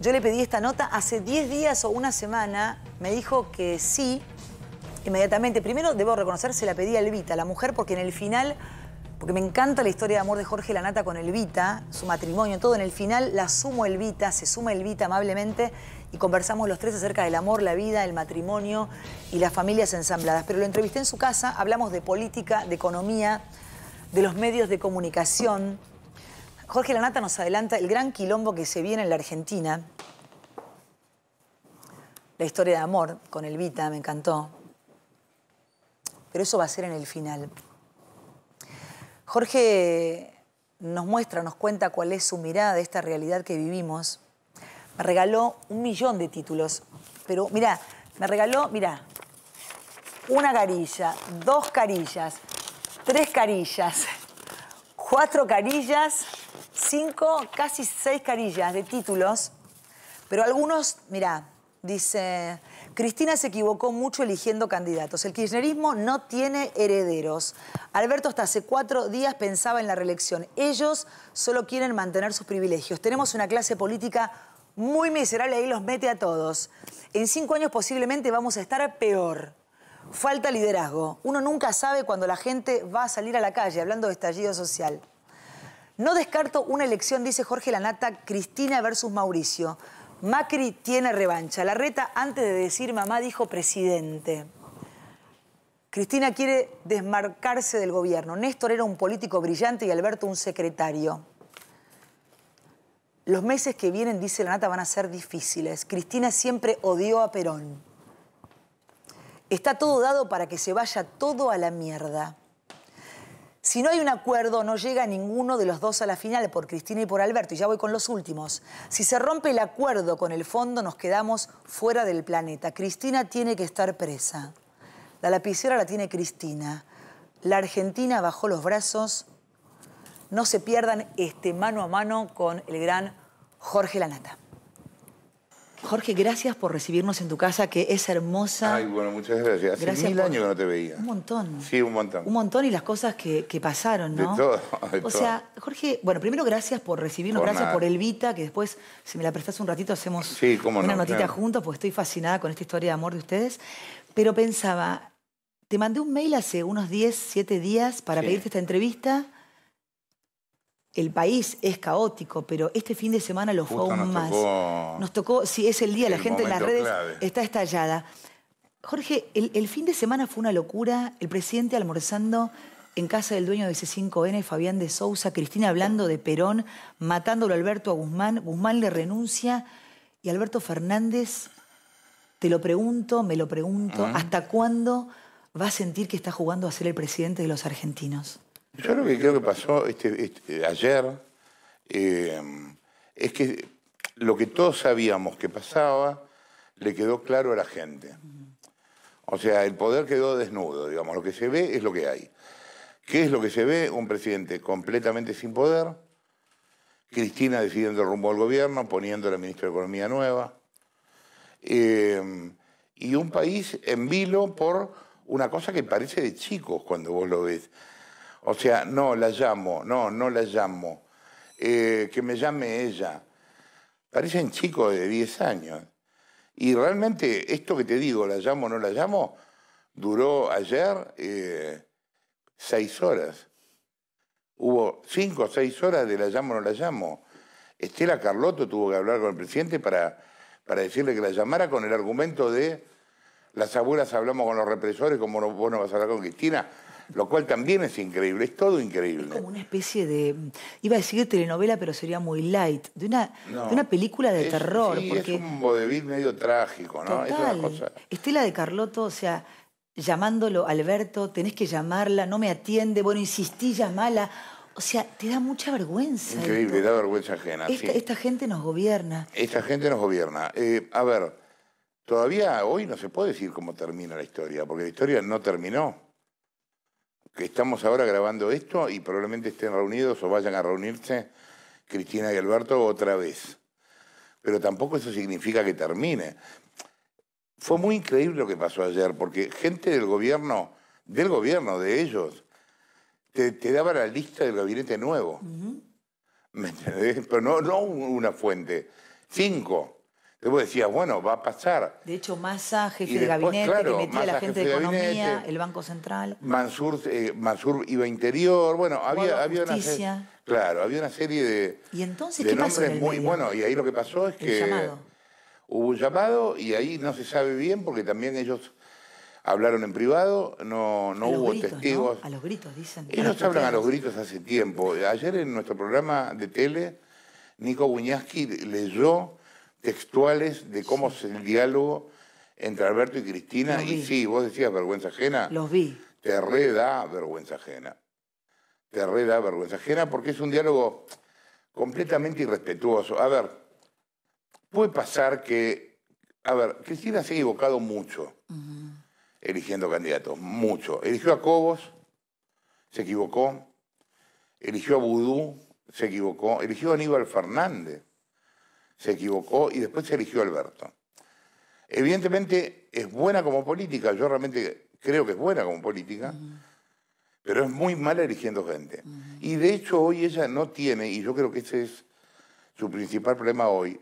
yo le pedí esta nota hace 10 días o una semana, me dijo que sí, inmediatamente. Primero, debo reconocer, se la pedí a Elvita, la mujer, porque en el final, porque me encanta la historia de amor de Jorge Lanata con Elvita, su matrimonio, todo, en el final la sumo Elvita, se suma Elvita amablemente y conversamos los tres acerca del amor, la vida, el matrimonio y las familias ensambladas. Pero lo entrevisté en su casa, hablamos de política, de economía, de los medios de comunicación, Jorge Lanata nos adelanta el gran quilombo que se viene en la Argentina. La historia de amor con Elvita, me encantó. Pero eso va a ser en el final. Jorge nos muestra, nos cuenta cuál es su mirada de esta realidad que vivimos. Me regaló un millón de títulos. Pero mira, me regaló, mira, una carilla, dos carillas, tres carillas cuatro carillas, cinco, casi seis carillas de títulos, pero algunos, mirá, dice, Cristina se equivocó mucho eligiendo candidatos. El kirchnerismo no tiene herederos. Alberto hasta hace cuatro días pensaba en la reelección. Ellos solo quieren mantener sus privilegios. Tenemos una clase política muy miserable, ahí los mete a todos. En cinco años posiblemente vamos a estar peor falta liderazgo. Uno nunca sabe cuando la gente va a salir a la calle, hablando de estallido social. No descarto una elección, dice Jorge Lanata, Cristina versus Mauricio. Macri tiene revancha. La reta, antes de decir mamá, dijo presidente. Cristina quiere desmarcarse del gobierno. Néstor era un político brillante y Alberto un secretario. Los meses que vienen, dice Lanata, van a ser difíciles. Cristina siempre odió a Perón está todo dado para que se vaya todo a la mierda. Si no hay un acuerdo, no llega ninguno de los dos a la final por Cristina y por Alberto, y ya voy con los últimos. Si se rompe el acuerdo con el fondo, nos quedamos fuera del planeta. Cristina tiene que estar presa. La lapicera la tiene Cristina. La Argentina bajó los brazos. No se pierdan este mano a mano con el gran Jorge Lanata. Jorge, gracias por recibirnos en tu casa, que es hermosa. Ay, bueno, muchas gracias. Hace mil años que no te veía. Un montón. Sí, un montón. Un montón y las cosas que, pasaron, ¿no? De todo. o sea, Jorge, bueno, primero gracias por recibirnos, gracias por por Vita, que después, si me la prestás un ratito, hacemos una notita juntos, porque estoy fascinada con esta historia de amor de ustedes. Pero pensaba, te mandé un mail hace unos 10, 7 días para pedirte esta entrevista el país es caótico, pero este fin de semana lo fue aún más. nos tocó, Si es el día, la gente en las redes está estallada. Jorge, el, fin de semana fue una locura, el presidente almorzando en casa del dueño de C5N, Fabián de Sousa, Cristina hablando de Perón, matándolo Alberto a Guzmán, Guzmán le renuncia y Alberto Fernández, te lo pregunto, me lo pregunto, ¿hasta cuándo va a sentir que está jugando a ser el presidente de los argentinos? Yo lo que creo que pasó este, este, ayer eh, es que lo que todos sabíamos que pasaba le quedó claro a la gente. O sea, el poder quedó desnudo, digamos. Lo que se ve es lo que hay. ¿Qué es lo que se ve? Un presidente completamente sin poder, Cristina decidiendo el rumbo al gobierno, poniendo a la ministra de Economía nueva, eh, y un país en vilo por una cosa que parece de chicos cuando vos lo ves. O sea, no, la llamo, no, no la llamo. Eh, que me llame ella. Parecen chicos de 10 años. Y realmente esto que te digo, la llamo o no la llamo, duró ayer eh, seis horas. Hubo cinco o seis horas de la llamo o no la llamo. Estela Carlotto tuvo que hablar con el presidente para, para decirle que la llamara con el argumento de las abuelas hablamos con los represores, como vos no vas a hablar con Cristina lo cual también es increíble, es todo increíble. Es como una especie de, iba a decir telenovela, pero sería muy light, de una, una película de terror. es un vodevil medio trágico, ¿no? Es una cosa... Estela de Carlotto, o sea, llamándolo Alberto, tenés que llamarla, no me atiende, bueno, insistí, llamala. O sea, te da mucha vergüenza. Increíble, da vergüenza ajena. Esta, gente nos gobierna. Esta gente nos gobierna. Eh, a ver, todavía hoy no se puede decir cómo termina la historia, porque la historia no terminó que Estamos ahora grabando esto y probablemente estén reunidos o vayan a reunirse Cristina y Alberto otra vez. Pero tampoco eso significa que termine. Fue muy increíble lo que pasó ayer, porque gente del gobierno, del gobierno de ellos, te, daba la lista del gabinete nuevo. ¿Me Pero no, no una fuente, cinco. Después decía bueno, va a pasar. De hecho, Massa, jefe de gabinete, que metía a la gente de, Economía, el Banco Central. Eh, Mansur, iba a Interior, bueno, había, había una serie, Claro, había una serie de, ¿Y entonces, ¿qué nombres pasó muy... Bueno, y ahí lo que pasó es que hubo un llamado y ahí no se sabe bien porque también ellos hablaron en privado, no, no hubo testigos. A los gritos, dicen. Ellos hablan a los gritos hace tiempo. Ayer en nuestro programa de tele, Nico Buñaski leyó textuales de cómo es el diálogo entre Alberto y Cristina. Y sí, vos decías vergüenza ajena. Los vi. Te reda vergüenza ajena. Te reda vergüenza ajena porque es un diálogo completamente irrespetuoso. A ver, puede pasar que. A ver, Cristina se ha equivocado mucho eligiendo candidatos, mucho. Eligió a Cobos, se equivocó. Eligió a Vudú, se equivocó. Eligió a Aníbal Fernández se equivocó y después se eligió Alberto. Evidentemente es buena como política, yo realmente creo que es buena como política, pero es muy mala eligiendo gente. Y de hecho hoy ella no tiene, y yo creo que ese es su principal problema hoy,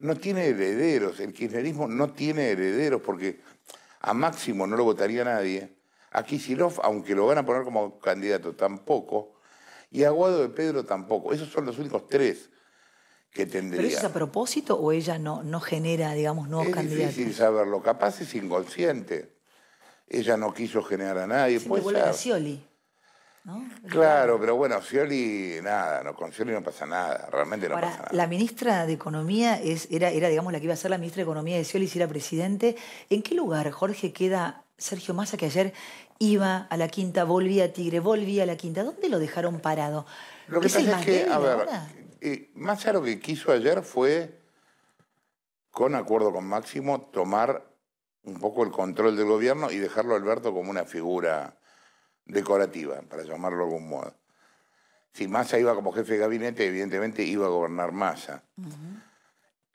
no tiene herederos, el kirchnerismo no tiene herederos porque a Máximo no lo votaría nadie, a Kisilov, aunque lo van a poner como candidato, tampoco, y a Guado de Pedro tampoco. Esos son los únicos tres. ¿Pero es a propósito o ella no, no genera, digamos, nuevos candidatos? Es difícil saberlo, capaz es inconsciente. Ella no quiso generar a nadie. Se vuelve a Scioli. ¿no? Claro, pero bueno, Scioli, nada, no, con Scioli no pasa nada, realmente no pasa nada. La ministra de Economía es, era, era, digamos, la que iba a ser la ministra de Economía de Scioli si era presidente. ¿En qué lugar, Jorge, queda Sergio Massa, que ayer iba a la quinta, volvía a Tigre, volvía a la quinta. ¿Dónde lo dejaron parado? Lo que pasa es que, a eh, Massa lo que quiso ayer fue, con acuerdo con Máximo, tomar un poco el control del gobierno y dejarlo a Alberto como una figura decorativa, para llamarlo de algún modo. Si Massa iba como jefe de gabinete, evidentemente iba a gobernar Massa.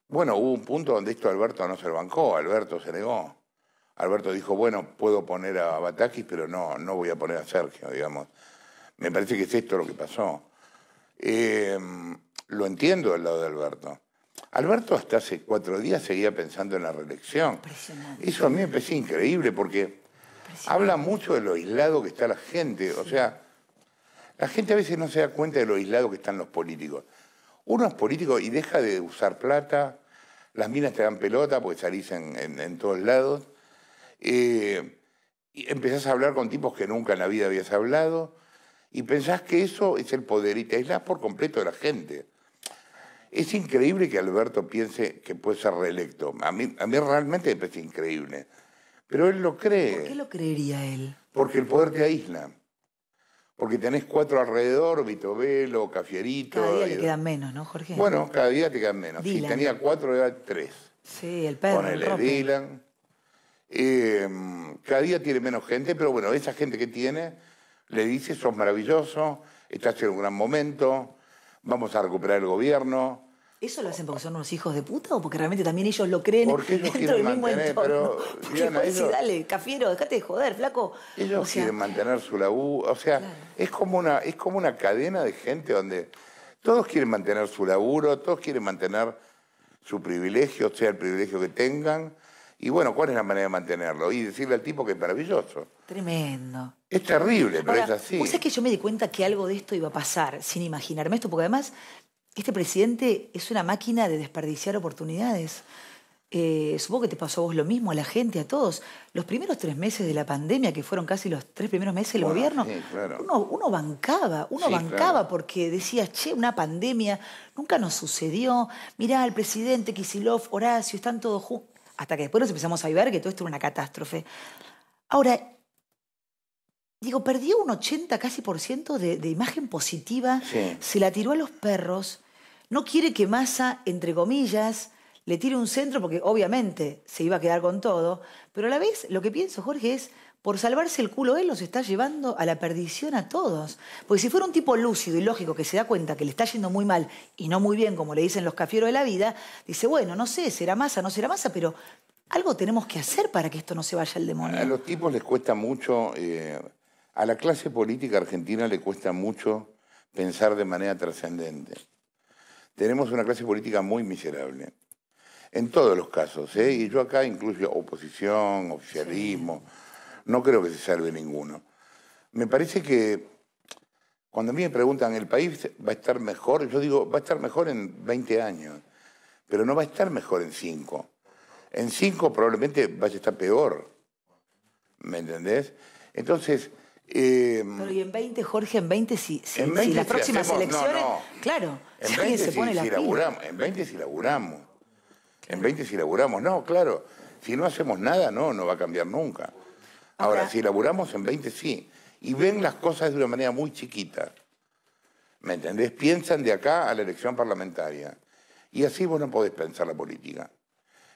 Bueno, hubo un punto donde esto Alberto no se lo bancó, Alberto se negó. Alberto dijo, bueno, puedo poner a Batakis, pero no, no voy a poner a Sergio, digamos. Me parece que es esto lo que pasó. Em, lo entiendo al lado de Alberto. Alberto hasta hace cuatro días seguía pensando en la reelección. Eso a mí me parece increíble porque habla mucho de lo aislado que está la gente. O sea, la gente a veces no se da cuenta de lo aislado que están los políticos. Uno es político y deja de usar plata, las minas te dan pelota porque salís en, todos lados. Eh, y empezás a hablar con tipos que nunca en la vida habías hablado y pensás que eso es el poder y te aislás por completo de la gente. Es increíble que Alberto piense que puede ser reelecto. A mí, a mí realmente me parece increíble. Pero él lo cree. ¿Por qué lo creería él? Porque el poder te aísla. Porque tenés cuatro alrededor, Vito Velo, Cafierito. Cada día quedan menos, ¿no, Jorge? Bueno, cada día te quedan menos. Si tenía cuatro, era tres. Sí, el perro. Con el Dylan. Em, cada día tiene menos gente, pero bueno, esa gente que tiene le dice, sos maravilloso, estás en un gran momento, vamos a recuperar el gobierno. ¿Eso lo hacen porque son unos hijos de puta o porque realmente también ellos lo creen ellos dentro del mismo mantener, entorno? Pero, ellos, dale, cafiero, dejate de joder, flaco. Ellos quieren mantener su laburo. O sea, es, como una, es como una cadena de gente donde todos quieren mantener su laburo, todos quieren mantener su privilegio, sea el privilegio que tengan, y bueno, ¿cuál es la manera de mantenerlo? Y decirle al tipo que es maravilloso. Tremendo. Es terrible, pero es así. ¿Vos sabés que yo me di cuenta que algo de esto iba a pasar sin imaginarme esto? Porque además, este presidente es una máquina de desperdiciar oportunidades. Eh, supongo que te pasó a vos lo mismo, a la gente, a todos. Los primeros tres meses de la pandemia, que fueron casi los tres primeros meses del gobierno, uno, bancaba, uno bancaba porque decía, che, una pandemia, nunca nos sucedió. Mirá, el presidente Kisilov, Horacio, están todos juntos hasta que después nos empezamos a ver que todo esto era una catástrofe. Ahora, digo, perdió un 80 casi por ciento de, imagen positiva, se la tiró a los perros, no quiere que masa entre comillas, le tire un centro porque obviamente se iba a quedar con todo, pero a la vez lo que pienso, Jorge, es por salvarse el culo él los está llevando a la perdición a todos. Porque si fuera un tipo lúcido y lógico que se da cuenta que le está yendo muy mal y no muy bien, como le dicen los cafieros de la vida, dice, bueno, no sé, será masa, no será masa, pero algo tenemos que hacer para que esto no se vaya al demonio. A los tipos les cuesta mucho, eh, a la clase política argentina le cuesta mucho pensar de manera trascendente. Tenemos una clase política muy miserable. En todos los casos, ¿eh? y yo acá incluyo oposición, oficialismo, no creo que se salve ninguno. Me parece que cuando a mí me preguntan, ¿el país va a estar mejor? Yo digo, va a estar mejor en 20 años, pero no va a estar mejor en 5. En 5 probablemente vaya a estar peor. ¿Me entendés? Entonces... Eh, pero y en 20, Jorge, en 20 si, si, en las próximas elecciones... Claro, en 20 se pone la laburamos, En 20 si laburamos. En 20 si laburamos. No, claro, si no hacemos nada, no, no va a cambiar nunca. Ahora, si elaboramos en 20, sí. Y ven las cosas de una manera muy chiquita. ¿Me entendés? Piensan de acá a la elección parlamentaria. Y así vos no podés pensar la política.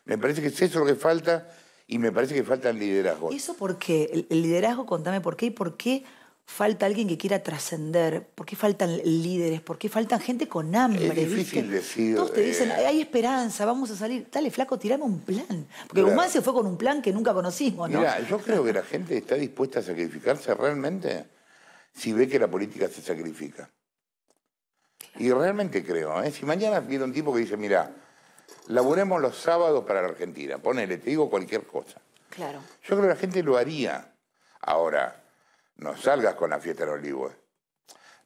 Me parece que es eso lo que falta y me parece que falta liderazgo. ¿Y ¿Eso por qué? El liderazgo, contame por qué y por qué falta alguien que quiera trascender? ¿Por qué faltan líderes? ¿Por qué faltan gente con hambre? Es difícil decir. Todos te eh, dicen, hay esperanza, vamos a salir. Dale, flaco, tirame un plan. Porque Guzmán se fue con un plan que nunca conocimos, ¿no? Mira, yo creo que la gente está dispuesta a sacrificarse realmente si ve que la política se sacrifica. Y realmente creo, ¿eh? si mañana viene un tipo que dice, mira, laburemos los sábados para la Argentina, ponele, te digo cualquier cosa. Claro. Yo creo que la gente lo haría. Ahora, no salgas con la fiesta de Olivos. Eh.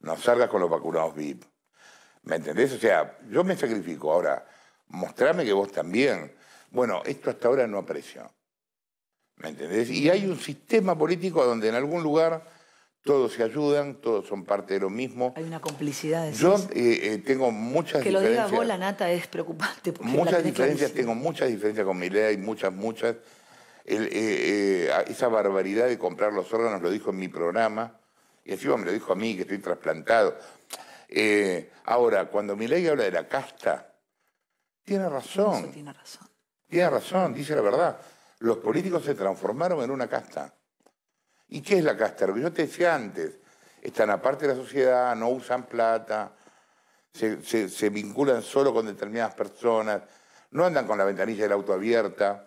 No salgas con los vacunados VIP. ¿Me entendés? O sea, yo me sacrifico. Ahora, mostrame que vos también. Bueno, esto hasta ahora no aprecio, ¿Me entendés? Y hay un sistema político donde en algún lugar todos se ayudan, todos son parte de lo mismo. Hay una complicidad. Yo eh, eh, tengo muchas que diferencias. Que lo diga vos, la nata, es preocupante. Muchas diferencias, tengo muchas diferencias con Milea y muchas, muchas. Eh, eh, esa barbaridad de comprar los órganos lo dijo en mi programa, y encima me lo dijo a mí, que estoy trasplantado. Eh, ahora, cuando mi ley habla de la casta, tiene razón. tiene razón. Tiene razón, dice la verdad. Los políticos se transformaron en una casta. ¿Y qué es la casta? Lo que yo te decía antes. Están aparte de la sociedad, no usan plata, se, se vinculan solo con determinadas personas, no andan con la ventanilla del auto abierta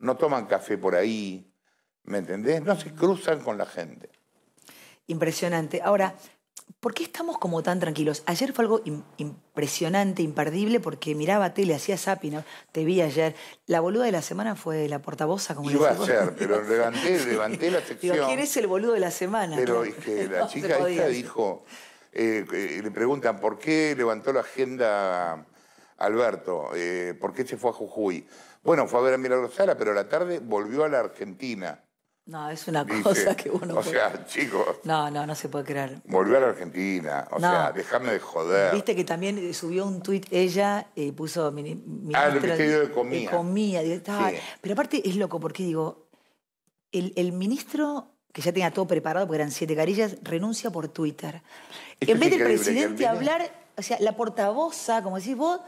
no toman café por ahí, ¿me entendés? No se cruzan con la gente. Impresionante. Ahora, ¿por qué estamos como tan tranquilos? Ayer fue algo impresionante, imperdible, porque miraba tele, hacía zapi, te vi ayer. La boluda de la semana fue la portavoz, como Iba a ser, pero levanté, levanté la sección. ¿quién es el boludo de la semana? Pero es que la chica esta dijo, eh, eh, le preguntan por qué levantó la agenda Alberto, eh, por qué se fue a Jujuy. Bueno, fue a ver a Milagro Sala, pero a la tarde volvió a la Argentina. No, es una cosa que uno. O sea, chicos. No, no, no se puede creer. Volvió a la Argentina. O sea, dejarme de joder. Viste que también subió un tuit ella y puso. ah, el Ministerio de Comida. estaba... Pero aparte es loco, porque digo, el, ministro que ya tenía todo preparado, porque eran siete carillas, renuncia por Twitter. en vez del presidente hablar, o sea, la portavoz, como decís vos,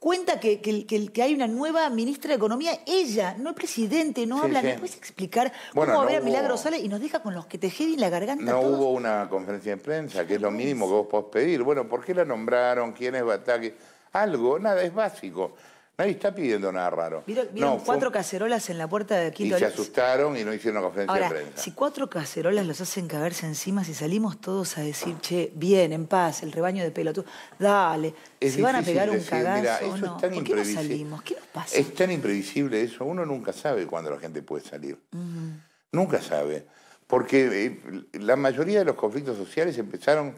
cuenta que, que, hay una nueva ministra de Economía, ella, no es presidente, no habla, puedes explicar cómo va a ver a Milagro sale y nos deja con los que te en la garganta? No hubo una conferencia de prensa, que es lo mínimo que vos podés pedir. Bueno, ¿por qué la nombraron? ¿Quién es Bataki? Algo, nada, es básico. Nadie está pidiendo nada raro. Mira, cuatro cacerolas en la puerta de aquí. Y se asustaron y no hicieron conferencia de prensa. Si cuatro cacerolas los hacen caberse encima, si salimos todos a decir, che, bien, en paz, el rebaño de pelotudos, dale, se van a pegar un cagazo. no. ¿Por qué no salimos? ¿Qué nos pasa? Es tan imprevisible eso. Uno nunca sabe cuándo la gente puede salir. Nunca sabe. Porque eh, la mayoría de los conflictos sociales empezaron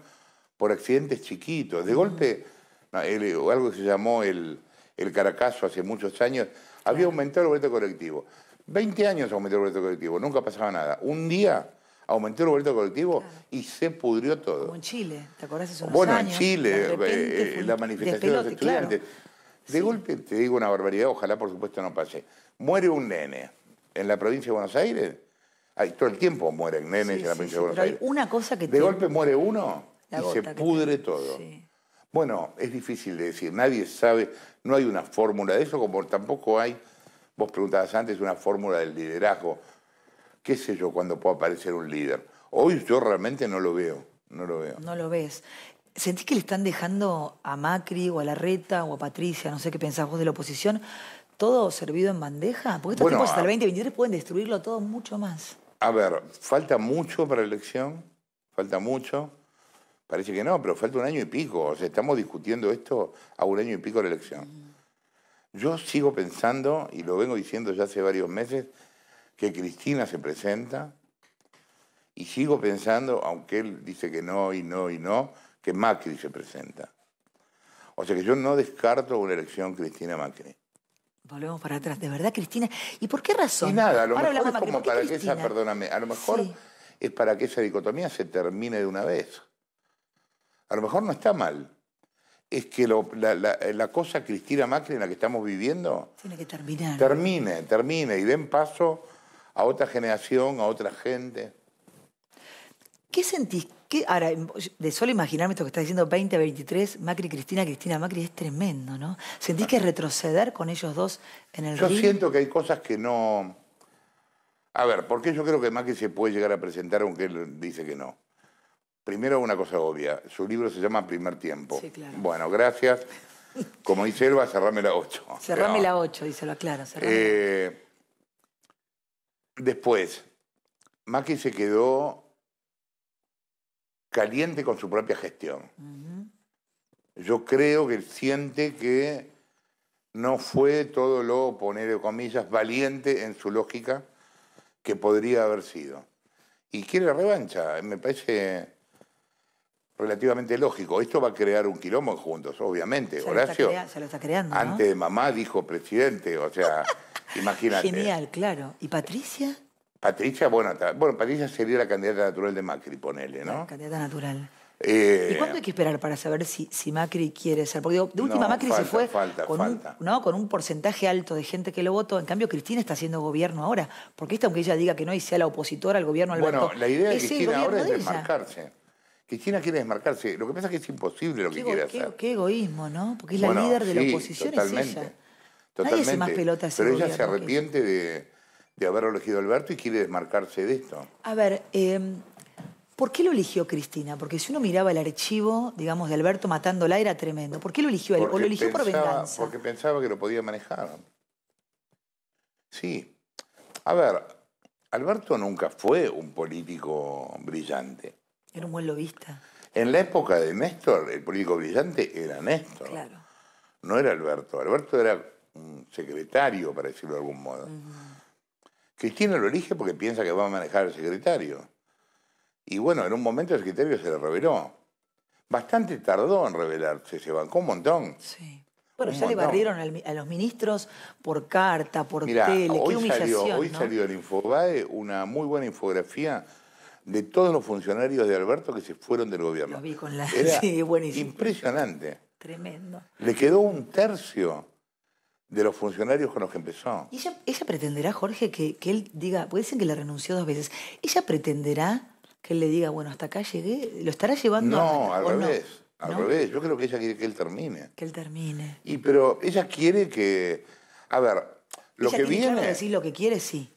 por accidentes chiquitos. De golpe, algo que se llamó el el Caracazo hace muchos años, había aumentado el boleto colectivo. 20 años aumentó el boleto colectivo, nunca pasaba nada. Un día aumentó el boleto colectivo y se pudrió todo. en Chile, ¿te acordás esos bueno, en Chile, eh, eh, la manifestación de los estudiantes. De golpe, te digo una barbaridad, ojalá por supuesto no pase. Muere un nene en la provincia de Buenos Aires. todo el tiempo mueren nenes en la provincia de Buenos Aires. Una cosa que de golpe muere uno y se pudre todo. Bueno, es difícil de decir, nadie sabe, no hay una fórmula de eso, como tampoco hay, vos preguntabas antes, una fórmula del liderazgo. ¿Qué sé yo cuando puede aparecer un líder? Hoy yo realmente no lo veo, no lo veo. No lo ves. ¿Sentís que le están dejando a Macri o a Larreta o a Patricia, no sé qué pensás vos de la oposición, todo servido en bandeja? Porque estos tiempos hasta el 2023 pueden destruirlo todo mucho más. A ver, falta mucho para la elección, falta mucho. Parece que no, pero falta un año y pico. O sea, estamos discutiendo esto a un año y pico de la elección. Yo sigo pensando, y lo vengo diciendo ya hace varios meses, que Cristina se presenta, y sigo pensando, aunque él dice que no y no y no, que Macri se presenta. O sea que yo no descarto una elección Cristina Macri. Volvemos para atrás, de verdad, Cristina. ¿Y por qué razón? Y nada, a lo mejor es como para que esa, perdóname, a lo mejor es para que esa dicotomía se termine de una vez. A lo mejor no está mal. Es que la, cosa Cristina Macri en la que estamos viviendo... Tiene que terminar. Termine, termine y den paso a otra generación, a otra gente. ¿Qué sentís? ahora, de solo imaginarme esto que estás diciendo, 20, 23, Macri, Cristina, Cristina, Macri, es tremendo, ¿no? ¿Sentís que retroceder con ellos dos en el Yo siento que hay cosas que no... A ver, ¿por qué yo creo que Macri se puede llegar a presentar aunque él dice que no. Primero una cosa obvia, su libro se llama Primer Tiempo. Sí, claro. Bueno, gracias. Como dice Elba, cerrame la 8. Cerrame la 8, y se lo después, Macri se quedó caliente con su propia gestión. Yo creo que siente que no fue todo lo, poner comillas, valiente en su lógica que podría haber sido. Y quiere revancha, me parece relativamente lógico. Esto va a crear un quilombo Juntos, obviamente. Horacio. se lo está creando. Antes de mamá dijo presidente, o sea, imagínate. Genial, claro. ¿Y Patricia? Patricia, bueno, bueno, Patricia sería la candidata natural de Macri, ponele, ¿no? La candidata natural. Eh, ¿Y cuánto hay que esperar para saber si, Macri quiere ser? Porque de última Macri se fue con, Un, ¿no? con un porcentaje alto de gente que lo votó. En cambio, Cristina está haciendo gobierno ahora. Porque esto, aunque ella diga que no y sea la opositora al gobierno gobierno. Bueno, la idea de Cristina ahora es desmarcarse. Cristina quiere desmarcarse. Lo que pasa es que es imposible lo que quiere hacer. Qué egoísmo, ¿no? Porque es la líder de la oposición, es ella. Totalmente. Nadie hace más pelota Pero ella se arrepiente de, de, elegido a Alberto y quiere desmarcarse de esto. A ver, em, ¿por qué lo eligió Cristina? Porque si uno miraba el archivo, digamos, de Alberto matándola, era tremendo. ¿Por qué lo eligió él? ¿O lo eligió por venganza? Porque pensaba que lo podía manejar. Sí. A ver, Alberto nunca fue un político brillante. Era un buen lobista. En la época de Néstor, el político brillante era Néstor. Claro. No era Alberto. Alberto era un secretario, para decirlo de algún modo. Cristina lo elige porque piensa que va a manejar al secretario. Y bueno, en un momento el secretario se le reveló. Bastante tardó en revelarse, se bancó un montón. Sí. Bueno, ya le barrieron a los ministros por carta, por tele, hoy qué humillación. Salió, hoy salió en Infobae una muy buena infografía de todos los funcionarios de Alberto que se fueron del gobierno. vi con la... buenísimo. Impresionante. Tremendo. Le quedó un tercio de los funcionarios con los que empezó. ella, pretenderá, Jorge, que, él diga, puede ser que le renunció dos veces, ella pretenderá que él le diga, bueno, hasta acá llegué, lo estará llevando a... Al revés, no, al revés, revés. Yo creo que ella quiere que él termine. Que él termine. Y pero ella quiere que... A ver, lo que tiene viene... Claro decir lo que quiere, sí.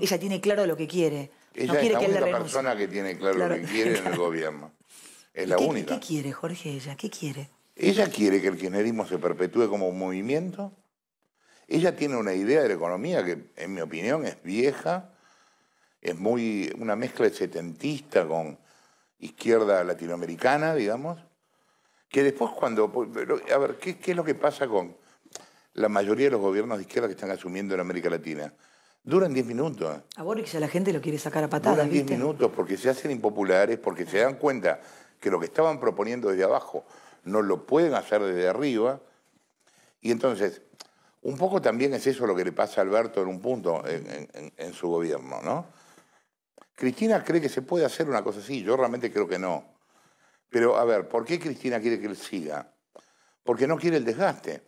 ella tiene claro lo que quiere. Ella es la única persona que tiene claro, lo que quiere en el gobierno. Es la ¿Qué, única. ¿Qué quiere, Jorge, ella? ¿Qué quiere? Ella quiere que el kirchnerismo se perpetúe como un movimiento. Ella tiene una idea de la economía que, en mi opinión, es vieja. Es muy una mezcla de setentista con izquierda latinoamericana, digamos. Que después cuando... A ver, qué es lo que pasa con la mayoría de los gobiernos de izquierda que están asumiendo en América Latina? Duran 10 minutos. ¿eh? A Boric ya la gente lo quiere sacar a patadas. Duran 10 minutos porque se hacen impopulares, porque se dan cuenta que lo que estaban proponiendo desde abajo no lo pueden hacer desde arriba. Y entonces, un poco también es eso lo que le pasa a Alberto en un punto en, su gobierno, ¿no? Cristina cree que se puede hacer una cosa así, yo realmente creo que no. Pero a ver, ¿por qué Cristina quiere que él siga? Porque no quiere el desgaste.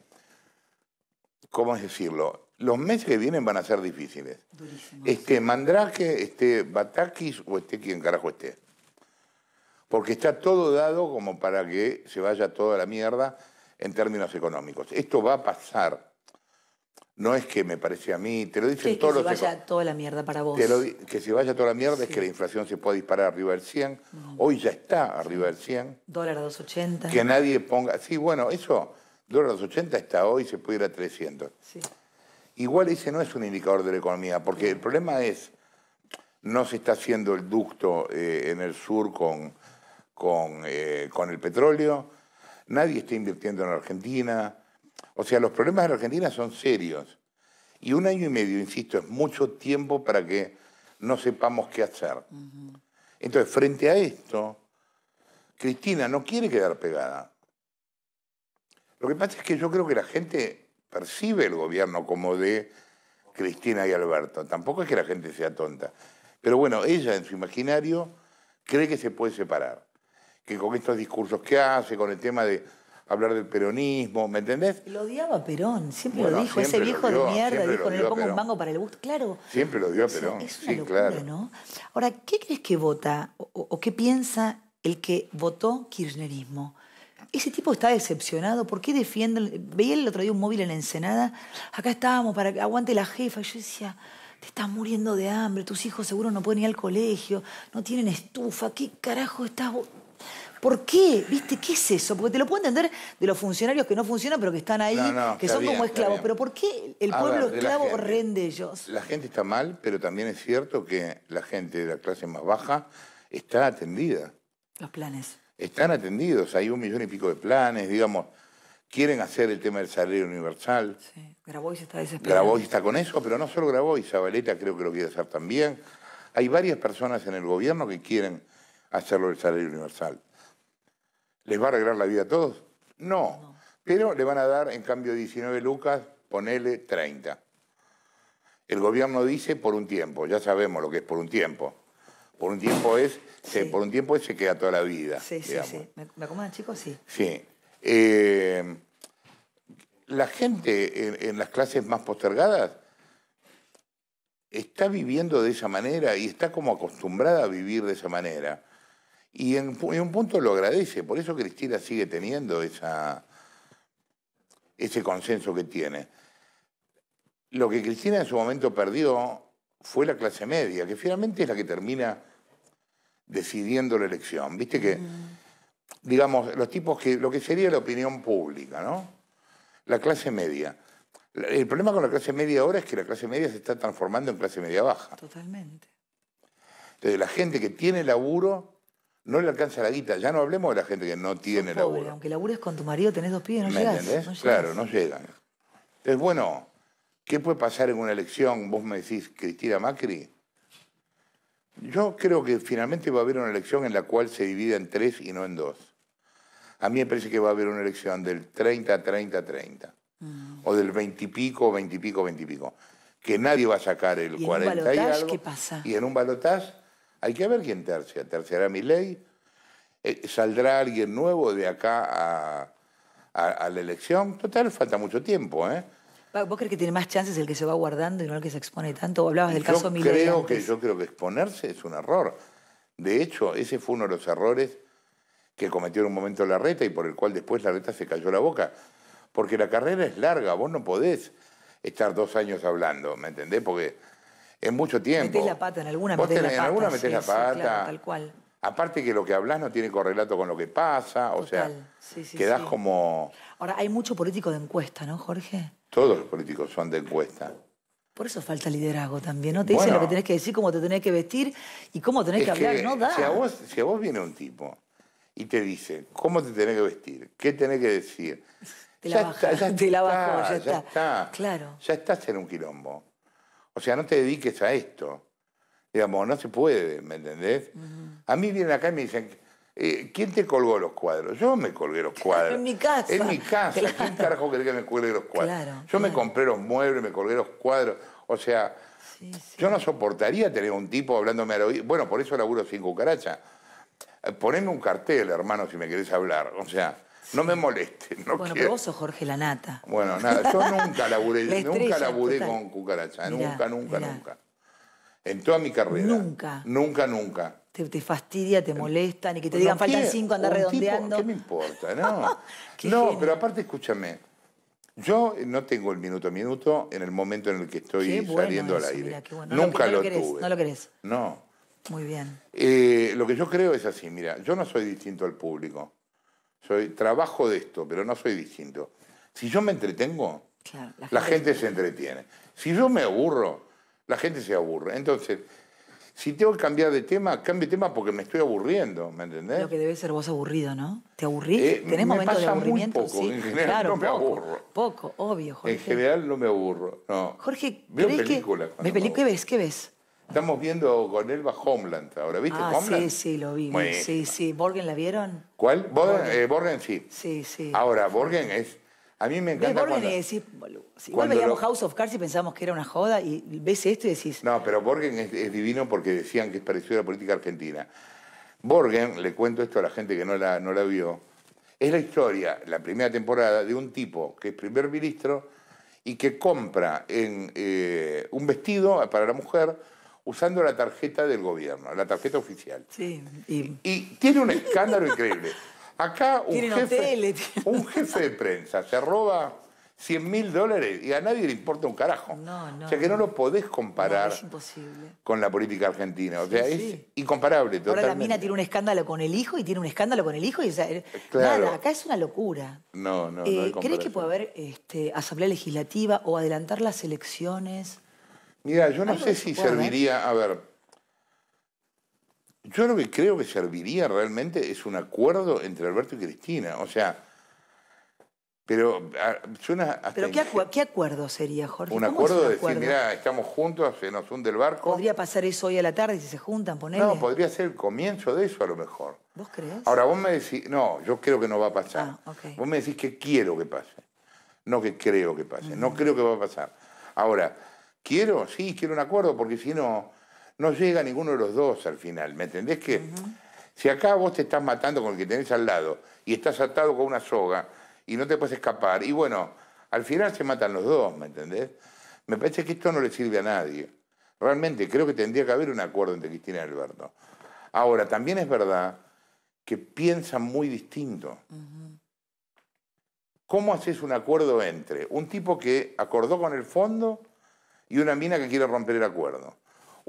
¿Cómo es decirlo? los meses que vienen van a ser difíciles. Durísimo. Este Mandrake, este Batakis o este quien carajo esté. Porque está todo dado como para que se vaya toda la mierda en términos económicos. Esto va a pasar. No es que me parece a mí, te lo dicen todos los... Que se vaya toda la mierda para vos. que se vaya toda la mierda es que la inflación se pueda disparar arriba del 100. Mm. Hoy ya está arriba del 100. Dólar a 2.80. Que nadie ponga... Sí, bueno, eso, dólar a 2.80 está hoy, se puede ir a 300. Sí. Igual ese no es un indicador de la economía, porque el problema es, no se está haciendo el ducto eh, en el sur con, eh, con, el petróleo, nadie está invirtiendo en Argentina. O sea, los problemas de la Argentina son serios. Y un año y medio, insisto, es mucho tiempo para que no sepamos qué hacer. Entonces, frente a esto, Cristina no quiere quedar pegada. Lo que pasa es que yo creo que la gente percibe el gobierno como de Cristina y Alberto. Tampoco es que la gente sea tonta. Pero bueno, ella en su imaginario cree que se puede separar. Que con estos discursos que hace, con el tema de hablar del peronismo, ¿me entendés? Lo odiaba Perón, siempre lo dijo, ese viejo de mierda, dijo, no le pongo un mango para el bus, claro. Siempre lo odiaba Perón, es una locura, ¿no? Ahora, ¿qué crees que vota o qué piensa el que votó kirchnerismo? ese tipo está decepcionado, ¿por qué defienden? Veía el otro día un móvil en la Ensenada, acá estábamos para que aguante la jefa, yo decía, te estás muriendo de hambre, tus hijos seguro no pueden ir al colegio, no tienen estufa, ¿qué carajo estás ¿Por qué? ¿Viste? ¿Qué es eso? Porque te lo puedo entender de los funcionarios que no funcionan, pero que están ahí, que son como esclavos. Pero ¿por qué el pueblo esclavo rende ellos? La gente está mal, pero también es cierto que la gente de la clase más baja está atendida. Los planes están atendidos, hay un millón y pico de planes, digamos, quieren hacer el tema del salario universal. Sí, Grabois está desesperado. Grabois está con eso, pero no solo Grabois, Zabaleta creo que lo quiere hacer también. Hay varias personas en el gobierno que quieren hacerlo del salario universal. ¿Les va a arreglar la vida a todos? No, no. pero le van a dar en cambio 19 lucas, ponele 30. El gobierno dice por un tiempo, ya sabemos lo que es por un tiempo. Por un tiempo es Sí. Eh, por un tiempo ese se queda toda la vida. Sí, sí, sí. ¿Me, acomodan, chicos? Sí. Sí. Eh, la gente en, las clases más postergadas está viviendo de esa manera y está como acostumbrada a vivir de esa manera. Y en, en un punto lo agradece, por eso Cristina sigue teniendo esa, ese consenso que tiene. Lo que Cristina en su momento perdió fue la clase media, que finalmente es la que termina decidiendo la elección. Viste que, digamos, los tipos que, lo que sería la opinión pública, ¿no? La clase media. El problema con la clase media ahora es que la clase media se está transformando en clase media baja. Totalmente. Entonces, la gente que tiene laburo no le alcanza la guita. Ya no hablemos de la gente que no tiene laburo. Aunque labures con tu marido, tenés dos pies, no ¿Me claro, no llegan. Entonces, bueno, ¿qué puede pasar en una elección? Vos me decís, Cristina Macri, yo creo que finalmente va a haber una elección en la cual se divide en tres y no en dos. A mí me parece que va a haber una elección del 30, 30, 30. O del 20 y pico, 20 y pico, 20 y pico. Que nadie va a sacar el 40 y algo. ¿Qué pasa? Y en un balotaz, hay que ver quién tercia. Terciará mi ley. Eh, ¿Saldrá alguien nuevo de acá a, a, la elección? Total, falta mucho tiempo, ¿eh? ¿Vos crees que tiene más chances el que se va guardando y no el que se expone tanto? Hablabas del yo caso Creo que, yo creo que exponerse es un error. De hecho, ese fue uno de los errores que cometió en un momento la reta y por el cual después la reta se cayó la boca. Porque la carrera es larga, vos no podés estar dos años hablando, ¿me entendés? Porque es mucho tiempo. Metés la pata en alguna, metés la pata. En alguna metés la pata. tal cual. Aparte que lo que hablas no tiene correlato con lo que pasa, o sea, quedás como... Ahora, hay mucho político de encuesta, ¿no, Jorge? Todos los políticos son de encuesta. Por eso falta liderazgo también, ¿no? Te dicen lo que tenés que decir, cómo te tenés que vestir y cómo tenés que hablar, no da. Si a, vos, viene un tipo y te dice cómo te tenés que vestir, qué tenés que decir. ya está, ya está. Claro. Ya estás en un quilombo. O sea, no te dediques a esto. Digamos, no se puede, ¿me entendés? A mí vienen acá y me dicen, eh, ¿Quién te colgó los cuadros? Yo me colgué los cuadros. en mi casa. En mi casa. ¿Quién carajo quería que me cuelgue los cuadros? Claro, yo me compré los muebles, me colgué los cuadros. O sea, yo no soportaría tener un tipo hablándome la oído. Bueno, por eso laburo sin cucaracha. Eh, poneme un cartel, hermano, si me querés hablar. O sea, no me moleste. bueno, pero vos sos Jorge Lanata. Bueno, nada, yo nunca laburé, nunca laburé con cucaracha. nunca, nunca, nunca. En toda mi carrera. Nunca. Nunca, nunca te, fastidia, te em, molestan y que te digan falta cinco, redondeando. ¿Qué me importa? No, pero aparte, escúchame. Yo no tengo el minuto a minuto en el momento en el que estoy saliendo al aire. Nunca lo, tuve. No lo crees. No. Muy bien. Eh, lo que yo creo es así, mira, yo no soy distinto al público. Soy, trabajo de esto, pero no soy distinto. Si yo me entretengo, la, gente, la gente se entretiene. Si yo me aburro, la gente se aburre. Entonces, si tengo que cambiar de tema, cambio de tema porque me estoy aburriendo, ¿me entendés? Lo que debe ser vos aburrido, ¿no? ¿Te aburrís? Eh, ¿Tenés momentos de aburrimiento? sí. en general claro, me poco, aburro. Poco, obvio, Jorge. En general no me aburro, no. Jorge, veo Que... Película, ¿Qué ves? ¿Qué ves? Estamos viendo con Elba Homeland ahora, ¿viste? Ah, sí, sí, lo vi. Sí, sí. ¿Borgen la vieron? ¿Cuál? Borgen eh, sí. Sí, sí. Ahora, Borgen es a mí me encanta. decís, igual veíamos House of Cards y pensamos que era una joda y ves esto y decís. No, pero Borgen es, divino porque decían que es parecido a la política argentina. Borgen, le cuento esto a la gente que no la, no la vio, es la historia, la primera temporada, de un tipo que es primer ministro y que compra eh, un vestido para la mujer usando la tarjeta del gobierno, la tarjeta oficial. Sí. y tiene un escándalo increíble. Acá un jefe, de prensa se roba 100 mil dólares y a nadie le importa un carajo. o sea que no, lo podés comparar con la política argentina. O sea, es incomparable incomparable. Ahora la mina tiene un escándalo con el hijo y tiene un escándalo con el hijo. Y, eh, Nada, acá es una locura. No, no, eh, ¿Crees que puede haber este, asamblea legislativa o adelantar las elecciones? Mira, yo no sé si serviría. A ver, yo lo que creo que serviría realmente es un acuerdo entre Alberto y Cristina. O sea, pero ah, suena hasta ¿Pero qué, acuerdo sería, Jorge? Un acuerdo de decir, mira, estamos juntos, se nos hunde el barco. ¿Podría pasar eso hoy a la tarde si se juntan, poner. No, podría ser el comienzo de eso a lo mejor. ¿Vos crees? Ahora, vos me decís, no, yo creo que no va a pasar. Ah, okay. Vos me decís que quiero que pase, no que creo que pase, no mm. creo que va a pasar. Ahora, ¿quiero? Sí, quiero un acuerdo, porque si no, no llega ninguno de los dos al final. ¿Me entendés que? Si acá vos te estás matando con el que tenés al lado y estás atado con una soga y no te puedes escapar, y bueno, al final se matan los dos, ¿me entendés? Me parece que esto no le sirve a nadie. Realmente creo que tendría que haber un acuerdo entre Cristina y Alberto. Ahora, también es verdad que piensan muy distinto. ¿Cómo haces un acuerdo entre un tipo que acordó con el fondo y una mina que quiere romper el acuerdo?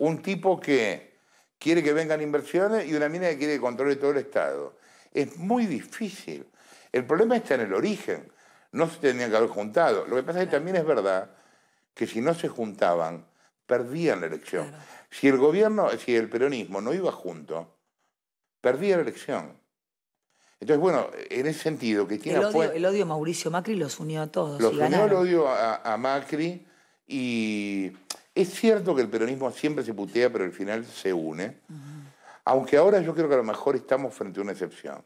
un tipo que quiere que vengan inversiones y una mina que quiere que controle todo el Estado. Es muy difícil. El problema está en el origen. No se tenían que haber juntado. Lo que pasa es que también es verdad que si no se juntaban, perdían la elección. Si el gobierno, si el peronismo no iba junto, perdía la elección. Entonces, bueno, en ese sentido que tiene... El odio, el odio a Mauricio Macri los unió a todos. Los unió el odio a Macri y es cierto que el peronismo siempre se putea, pero al final se une. Aunque ahora yo creo que a lo mejor estamos frente a una excepción.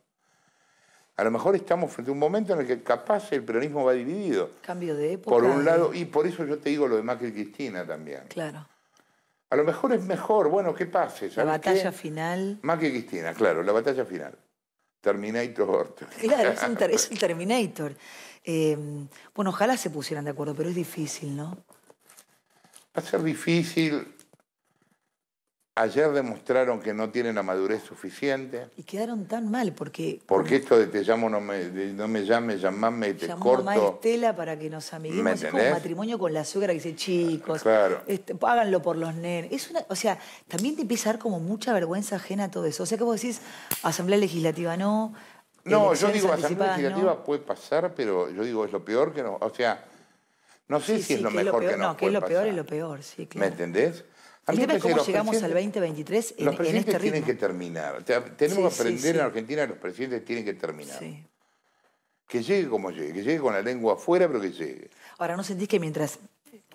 A lo mejor estamos frente a un momento en el que capaz el peronismo va dividido. Cambio de época. Por un ¿eh? lado, y por eso yo te digo lo de Macri y Cristina también. Claro. A lo mejor es mejor, bueno, que pase. La batalla final. Macri y Cristina, claro, la batalla final. Terminator. Claro, es, el Terminator. Eh, bueno, ojalá se pusieran de acuerdo, pero es difícil, ¿no? Va a ser difícil. Ayer demostraron que no tienen la madurez suficiente. Y quedaron tan mal porque... Porque esto de te llamo, no me, no me llames, llamame, te corto... Llamó a Estela para que nos amiguemos. Es como matrimonio con la suegra que dice, chicos, claro. este, háganlo por los nenes. Es una, o sea, también te empieza a dar como mucha vergüenza ajena a todo eso. O sea, que vos decís, asamblea legislativa no... No, yo digo, asamblea legislativa puede pasar, pero yo digo, es lo peor que no... O sea no sé si es lo mejor que, no, que es lo peor y lo peor, sí, ¿Me entendés? A cómo llegamos al 2023 en, los este presidentes tienen que terminar. tenemos que aprender en Argentina los presidentes tienen que terminar. Que llegue como llegue, que llegue con la lengua afuera, pero que llegue. Ahora, ¿no sentís que mientras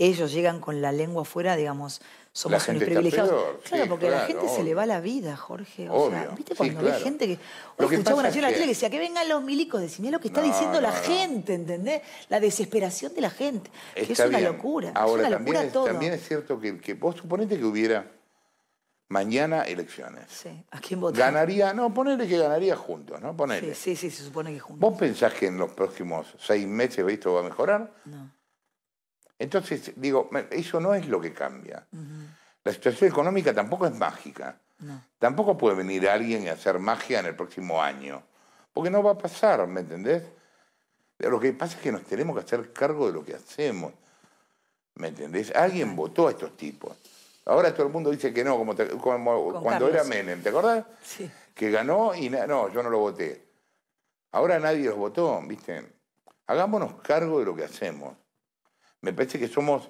ellos llegan con la lengua afuera, digamos, somos unos privilegiados. claro, porque a la gente se le va la vida, Jorge. O sea, ¿viste cuando sí, gente que. lo escuchaba una señora que... tele que decía que vengan los milicos, decime lo que está diciendo la gente, ¿entendés? La desesperación de la gente. que es una locura. Ahora, es una locura también, todo. Es, también es cierto que, que vos suponete que hubiera mañana elecciones. Sí. ¿A quién votarías? Ganaría, no, ponele que ganaría juntos, ¿no? ponerle Sí, sí, sí, se supone que juntos. ¿Vos pensás que en los próximos seis meses esto va a mejorar? No. Entonces, digo, eso no es lo que cambia. La situación económica tampoco es mágica. Tampoco puede venir alguien y hacer magia en el próximo año, porque no va a pasar, ¿me entendés? Lo que pasa es que nos tenemos que hacer cargo de lo que hacemos, ¿me entendés? Alguien votó a estos tipos. Ahora todo el mundo dice que no, como, cuando era Menem, ¿te acordás? Sí. Que ganó y no, yo no lo voté. Ahora nadie los votó, ¿viste? Hagámonos cargo de lo que hacemos. Me parece que somos...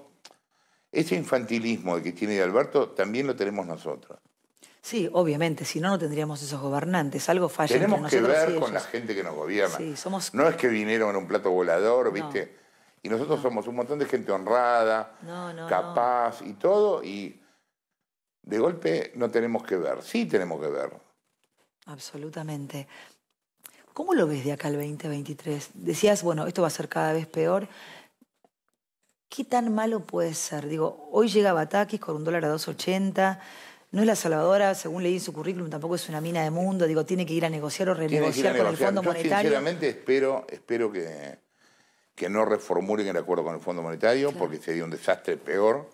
Ese infantilismo que tiene Alberto también lo tenemos nosotros. Sí, obviamente, si no, no tendríamos esos gobernantes. Algo falla Tenemos que ver con la gente que nos gobierna. No es que vinieron en un plato volador, ¿viste? Y nosotros somos un montón de gente honrada, capaz y todo, y de golpe no tenemos que ver. Sí tenemos que ver. Absolutamente. ¿Cómo lo ves de acá al 2023? Decías, bueno, esto va a ser cada vez peor. ¿qué tan malo puede ser? Digo, hoy llega Batakis con un dólar a 2.80, no es la salvadora, según leí en su currículum, tampoco es una mina de mundo, digo, tiene que ir a negociar o renegociar con el Fondo Sinceramente espero, espero que, que no reformulen el acuerdo con el Fondo Monetario, porque sería un desastre peor.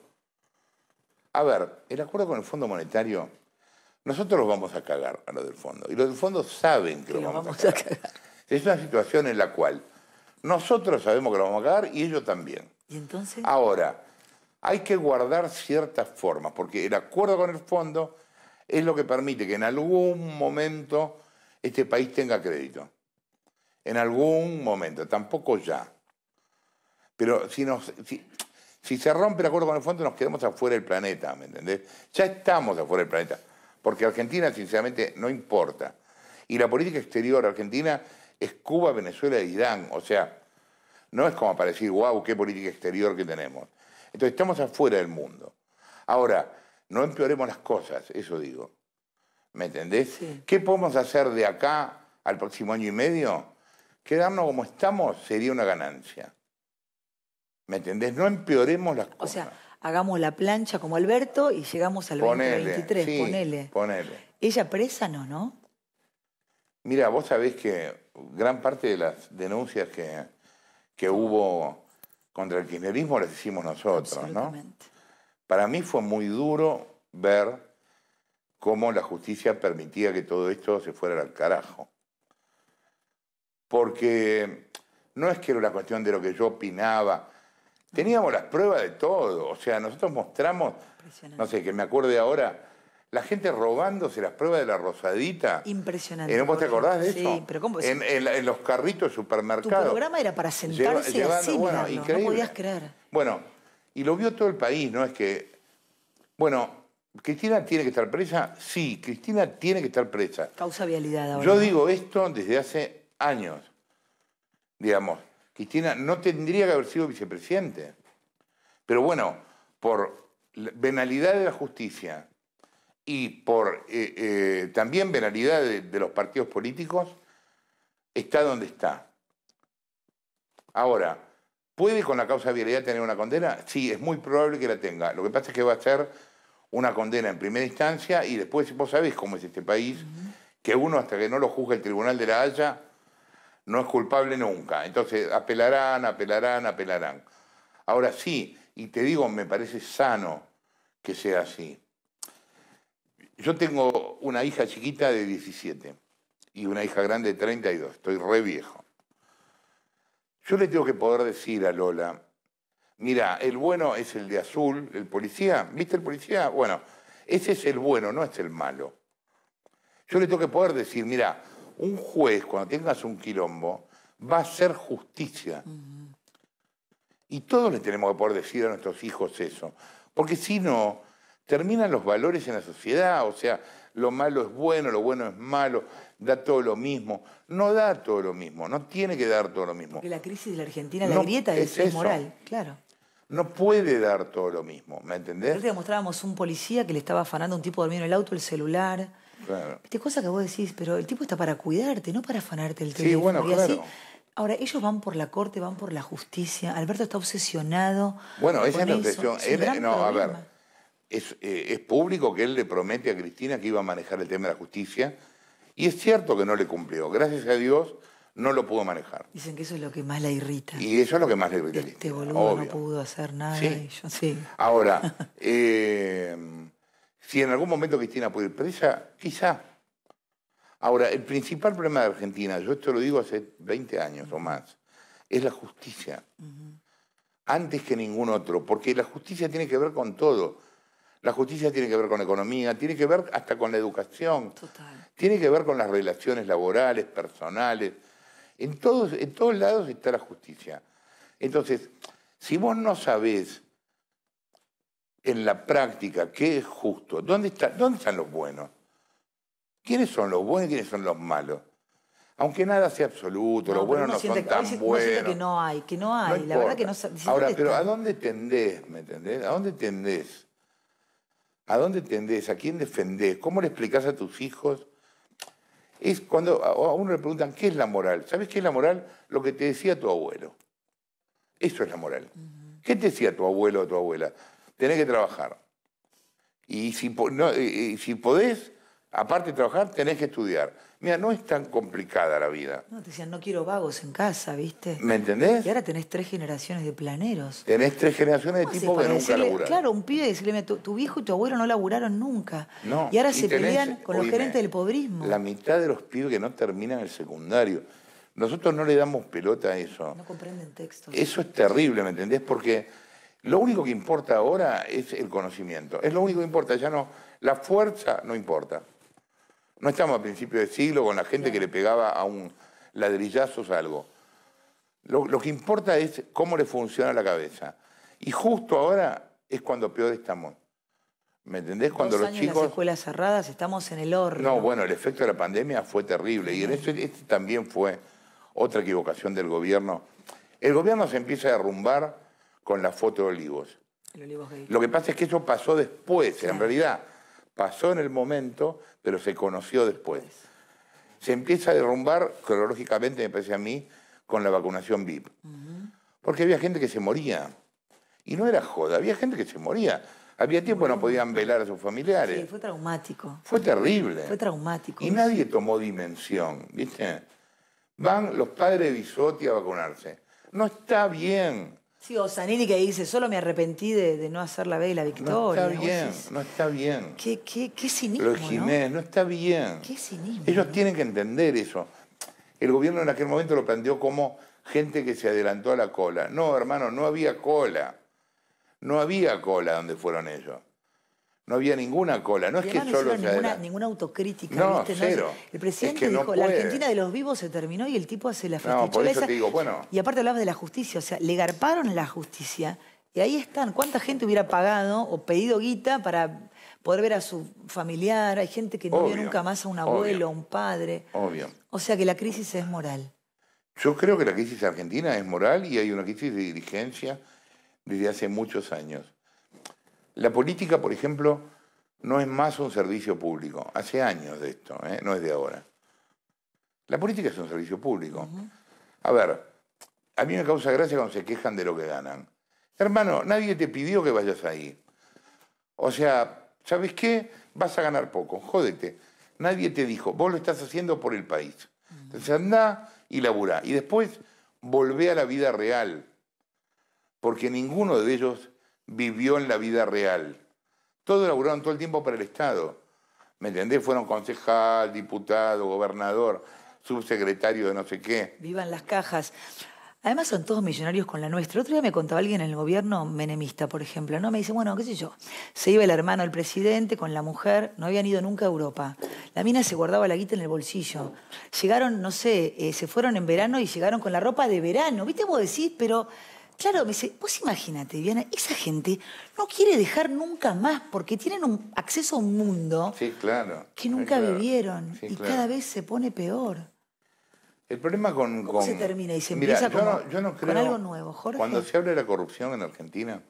A ver, el acuerdo con el Fondo Monetario, nosotros los vamos a cagar a los del Fondo, y los del Fondo saben que, lo vamos, a cagar. Es una situación en la cual nosotros sabemos que lo vamos a cagar y ellos también entonces? Ahora, hay que guardar ciertas formas, porque el acuerdo con el fondo es lo que permite que en algún momento este país tenga crédito. En algún momento, tampoco ya. Pero si, nos, si, se rompe el acuerdo con el fondo, nos quedamos afuera del planeta, ¿me entendés? Ya estamos afuera del planeta, porque Argentina, sinceramente, no importa. Y la política exterior argentina es Cuba, Venezuela e Irán. O sea, no es como para decir, wow, qué política exterior que tenemos. Entonces estamos afuera del mundo. Ahora, no empeoremos las cosas, eso digo. ¿Me entendés? ¿Qué podemos hacer de acá al próximo año y medio? Quedarnos como estamos sería una ganancia. ¿Me entendés? No empeoremos las cosas. O sea, hagamos la plancha como Alberto y llegamos al 2023. ponele. Ella presa no, ¿no? Mira, vos sabés que gran parte de las denuncias que, que hubo contra el kirchnerismo las hicimos nosotros, ¿no? Para mí fue muy duro ver cómo la justicia permitía que todo esto se fuera al carajo. Porque no es que era una cuestión de lo que yo opinaba, teníamos las pruebas de todo, o sea, nosotros mostramos, no sé, que me acuerde ahora, la gente robándose las pruebas de la rosadita. Impresionante. Eh, ¿No vos te acordás de eso? Sí, pero ¿cómo En, los carritos de supermercados. Tu programa era para sentarse bueno, no podías creer. Bueno, y lo vio todo el país, ¿no? Es que, bueno, ¿Cristina tiene que estar presa? Sí, Cristina tiene que estar presa. Causa vialidad ahora. Yo digo esto desde hace años. Digamos, Cristina no tendría que haber sido vicepresidente. Pero bueno, por venalidad de la justicia, y por eh, eh, también venalidad de, los partidos políticos, está donde está. Ahora, ¿puede con la causa de vialidad tener una condena? Sí, es muy probable que la tenga. Lo que pasa es que va a ser una condena en primera instancia y después, vos sabés cómo es este país, que uno hasta que no lo juzgue el Tribunal de la Haya no es culpable nunca. Entonces, apelarán, apelarán, apelarán. Ahora sí, y te digo, me parece sano que sea así. Yo tengo una hija chiquita de 17 y una hija grande de 32, estoy re viejo. Yo le tengo que poder decir a Lola, mira, el bueno es el de azul, el policía, ¿viste el policía? Bueno, ese es el bueno, no es el malo. Yo le tengo que poder decir, mira, un juez cuando tengas un quilombo va a hacer justicia. Y todos le tenemos que poder decir a nuestros hijos eso. Porque si no, terminan los valores en la sociedad, o sea, lo malo es bueno, lo bueno es malo, da todo lo mismo. No da todo lo mismo, no tiene que dar todo lo mismo. Porque la crisis de la Argentina, la grieta es, moral, claro. No puede dar todo lo mismo, ¿me entendés? Ayer mostrábamos un policía que le estaba afanando a un tipo dormido en el auto, el celular. Claro. cosa que vos decís, pero el tipo está para cuidarte, no para afanarte el teléfono. Sí, bueno, claro. Ahora, ellos van por la corte, van por la justicia. Alberto está obsesionado. Bueno, esa es la obsesión. no, a ver eh, es, público que él le promete a Cristina que iba a manejar el tema de la justicia y es cierto que no le cumplió. Gracias a Dios no lo pudo manejar. Dicen que eso es lo que más la irrita. Y eso es lo que más le irrita. Este no pudo hacer nada. Ahora, eh, si en algún momento Cristina puede ir presa, quizá. Ahora, el principal problema de Argentina, yo esto lo digo hace 20 años o más, es la justicia. Antes que ningún otro, porque la justicia tiene que ver con todo la justicia tiene que ver con la economía, tiene que ver hasta con la educación, tiene que ver con las relaciones laborales, personales. En todos, en todos lados está la justicia. Entonces, si vos no sabés en la práctica qué es justo, ¿dónde, dónde están los buenos? ¿Quiénes son los buenos y quiénes son los malos? Aunque nada sea absoluto, los buenos no son tan buenos. que no hay, que no hay. la verdad que no Ahora, pero ¿a dónde tendés? ¿Me entendés? ¿A dónde tendés? ¿A dónde tendés? ¿A quién defendés? ¿Cómo le explicás a tus hijos? Es cuando a uno le preguntan, ¿qué es la moral? ¿Sabes qué es la moral? Lo que te decía tu abuelo. Eso es la moral. ¿Qué te decía tu abuelo o tu abuela? Tenés que trabajar. y si podés, aparte de trabajar, tenés que estudiar. Mira, no es tan complicada la vida. No, te decían, no quiero vagos en casa, ¿viste? ¿Me entendés? Y ahora tenés tres generaciones de planeros. Tenés tres generaciones de tipos que nunca laburaron. Claro, un pibe decirle, tu, tu, viejo y tu abuelo no laburaron nunca. No, y ahora se pelean con los gerentes del pobrismo. La mitad de los pibes que no terminan el secundario. Nosotros no le damos pelota a eso. No comprenden texto. Eso es terrible, ¿me entendés? Porque lo único que importa ahora es el conocimiento. Es lo único que importa. Ya no, la fuerza no importa. No estamos a principios de siglo con la gente que le pegaba a un ladrillazo o algo. Lo, que importa es cómo le funciona la cabeza. Y justo ahora es cuando peor estamos. ¿Me entendés? Cuando los chicos. las escuelas cerradas, estamos en el horno. No, bueno, el efecto de la pandemia fue terrible. Y en eso este también fue otra equivocación del gobierno. El gobierno se empieza a derrumbar con la foto de Olivos. Lo que pasa es que eso pasó después, en realidad pasó en el momento, pero se conoció después. Se empieza a derrumbar, cronológicamente me parece a mí, con la vacunación VIP. Porque había gente que se moría. Y no era joda, había gente que se moría. Había tiempo que no podían velar a sus familiares. Sí, fue traumático. Fue terrible. Fue traumático. Y nadie tomó dimensión, ¿viste? Van los padres de Bisotti a vacunarse. No está bien. Sí, o Zanini que dice, solo me arrepentí de, no hacer la B y la victoria. No está bien, no está bien. Qué, qué, qué cinismo, Los Jiménez, ¿no? está bien. Qué cinismo. Ellos tienen que entender eso. El gobierno en aquel momento lo planteó como gente que se adelantó a la cola. No, hermano, no había cola. No había cola donde fueron ellos. No había ninguna cola, no es que solo ninguna, ninguna autocrítica. No, el presidente dijo, la Argentina de los vivos se terminó y el tipo hace la festechola. Y aparte hablabas de la justicia, o sea, le garparon la justicia y ahí están. ¿Cuánta gente hubiera pagado o pedido guita para poder ver a su familiar? Hay gente que no vio nunca más a un abuelo, a un padre. Obvio. O sea que la crisis es moral. Yo creo que la crisis argentina es moral y hay una crisis de dirigencia desde hace muchos años. La política, por ejemplo, no es más un servicio público. Hace años de esto, ¿eh? no es de ahora. La política es un servicio público. A ver, a mí me causa gracia cuando se quejan de lo que ganan. Hermano, nadie te pidió que vayas ahí. O sea, ¿sabes qué? Vas a ganar poco, jódete. Nadie te dijo, vos lo estás haciendo por el país. Entonces anda y laburá. Y después volvé a la vida real. Porque ninguno de ellos vivió en la vida real. Todos laburaron todo el tiempo para el Estado. ¿Me entendés? Fueron concejal, diputado, gobernador, subsecretario de no sé qué. Vivan las cajas. Además son todos millonarios con la nuestra. Otro día me contaba alguien en el gobierno menemista, por ejemplo, ¿no? Me dice, bueno, qué sé yo, se iba el hermano del presidente con la mujer, no habían ido nunca a Europa. La mina se guardaba la guita en el bolsillo. Llegaron, no sé, eh, se fueron en verano y llegaron con la ropa de verano. ¿Viste? Vos decís, pero Claro, me dice, vos imagínate, Viviana, esa gente no quiere dejar nunca más porque tienen acceso a un mundo que nunca vivieron y cada vez se pone peor. El problema con... se termina y se empieza yo no, creo, con algo nuevo, Jorge? Cuando se habla de la corrupción en Argentina,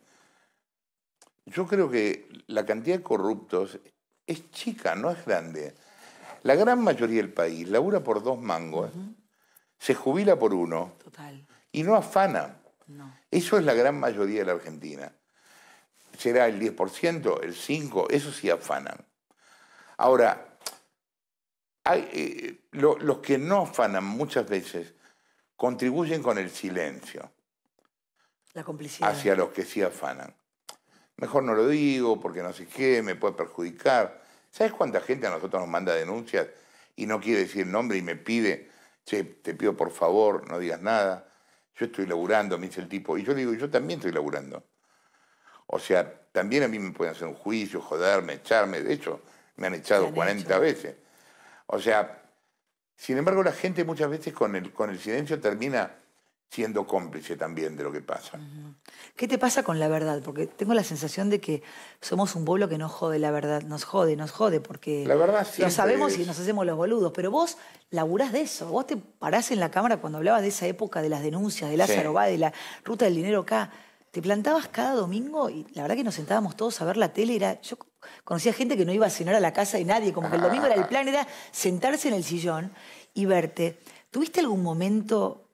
yo creo que la cantidad de corruptos es chica, no es grande. La gran mayoría del país labura por dos mangos, se jubila por uno y no afana. Eso es la gran mayoría de la Argentina. Será el 10%, el 5%, eso sí afanan. Ahora, hay, eh, los que no afanan muchas veces contribuyen con el silencio. La complicidad. Hacia los que sí afanan. Mejor no lo digo porque no sé qué, me puede perjudicar. ¿Sabes cuánta gente a nosotros nos manda denuncias y no quiere decir nombre y me pide, te pido por favor, no digas nada? Yo estoy laburando, me dice el tipo. Y yo le digo, yo también estoy laburando. O sea, también a mí me pueden hacer un juicio, joderme, echarme. De hecho, me han echado 40 veces. O sea, sin embargo, la gente muchas veces con el, con el silencio termina siendo cómplice también de lo que pasa. ¿Qué te pasa con la verdad? Porque tengo la sensación de que somos un pueblo que no jode la verdad, nos jode, nos jode, porque la verdad lo sabemos y nos hacemos los boludos, pero vos laburás de eso, vos te parás en la cámara cuando hablabas de esa época de las denuncias, de Lázaro va, de la ruta del dinero acá, te plantabas cada domingo y la verdad que nos sentábamos todos a ver la tele, era, yo conocía gente que no iba a cenar a la casa de nadie, como que el domingo era el ah. plan, era sentarse en el sillón y verte. ¿Tuviste algún momento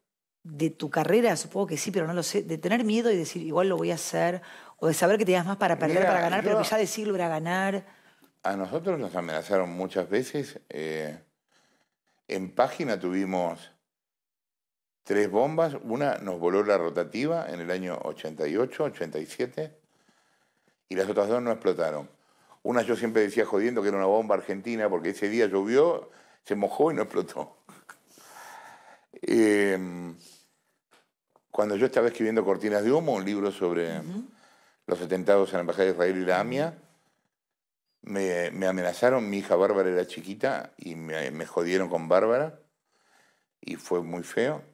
de tu carrera, supongo que sí, pero no lo sé, de tener miedo y decir, igual lo voy a hacer, o de saber que tenías más para perder, para ganar, pero que ya decirlo era ganar. A nosotros nos amenazaron muchas veces. Eh, en página tuvimos tres bombas, una nos voló la rotativa en el año 88, 87, y las otras dos no explotaron. Una yo siempre decía jodiendo que era una bomba argentina, porque ese día llovió, se mojó y no explotó. Em, cuando yo estaba escribiendo Cortinas de Humo, un libro sobre los atentados en la Embajada de Israel y la AMIA, me, amenazaron, mi hija Bárbara era chiquita y me, me jodieron con Bárbara y fue muy feo.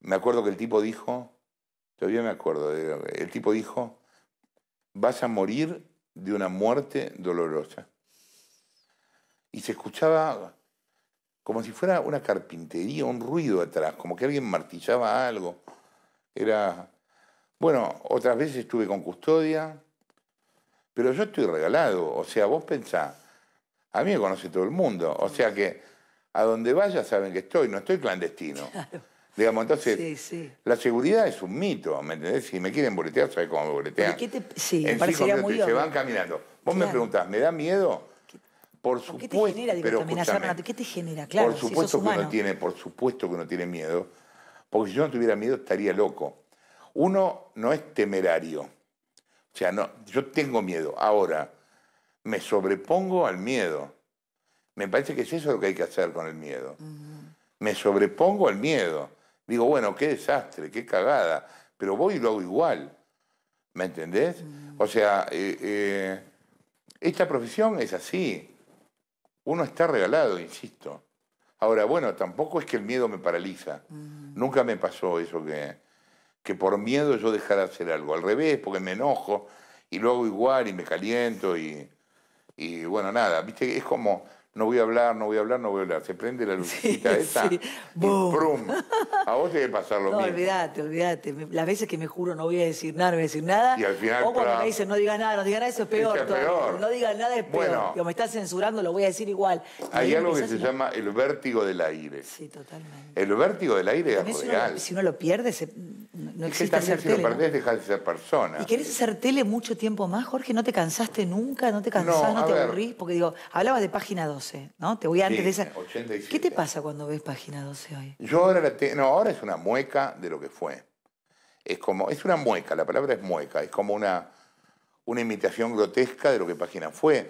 Me acuerdo que el tipo dijo, todavía me acuerdo, el tipo dijo, vas a morir de una muerte dolorosa. Y se escuchaba como si fuera una carpintería, un ruido atrás, como que alguien martillaba algo. Era. Bueno, otras veces estuve con custodia, pero yo estoy regalado. O sea, vos pensás, a mí me conoce todo el mundo. O sea que a donde vaya saben que estoy, no estoy clandestino. Claro. Digamos, entonces, sí, la seguridad es un mito, ¿me entendés? Si me quieren boletear, ¿sabes cómo me boletean? Qué te... Sí, en parecería muy te... se van caminando. Vos me preguntás, ¿me da miedo? Por supuesto, ¿Qué te genera ¿Qué te genera? Claro, por supuesto que uno tiene, por supuesto que uno tiene miedo, porque si yo no tuviera miedo estaría loco. Uno no es temerario. O sea, no, yo tengo miedo. Ahora, me sobrepongo al miedo. Me parece que es eso lo que hay que hacer con el miedo. Me sobrepongo al miedo. Digo, bueno, qué desastre, qué cagada, pero voy y lo hago igual. ¿Me entendés? O sea, eh, eh, esta profesión es así. Uno está regalado, insisto. Ahora, bueno, tampoco es que el miedo me paraliza. Mm. Nunca me pasó eso que, que por miedo yo dejara hacer algo. Al revés, porque me enojo y luego igual y me caliento y, y bueno, nada. Viste, es como no voy a hablar, no voy a hablar, no voy a hablar. Se prende la lucecita esa y ¡prum! A vos te debe pasar lo no, mismo. No, olvídate, olvídate. Las veces que me juro no voy a decir nada, no voy a decir nada. Y al final, o cuando me dicen no digas nada, no digas nada, eso es peor. Es peor. No digas nada, es peor. Bueno, me estás censurando, lo voy a decir igual. hay algo que se llama el vértigo del aire. Sí, totalmente. El vértigo del aire es real. Si uno lo pierde, se no existe hacer tele. Si lo perdés, de ser persona. ¿Y querés hacer tele mucho tiempo más, Jorge? ¿No te cansaste nunca? ¿No te cansás? ¿No, te aburrís? Porque digo, hablabas de Página 12, ¿no? Te voy antes de esa... ¿Qué te pasa cuando ves Página 12 hoy? Yo ahora No, ahora es una mueca de lo que fue. Es como... Es una mueca, la palabra es mueca. Es como una, una imitación grotesca de lo que Página fue.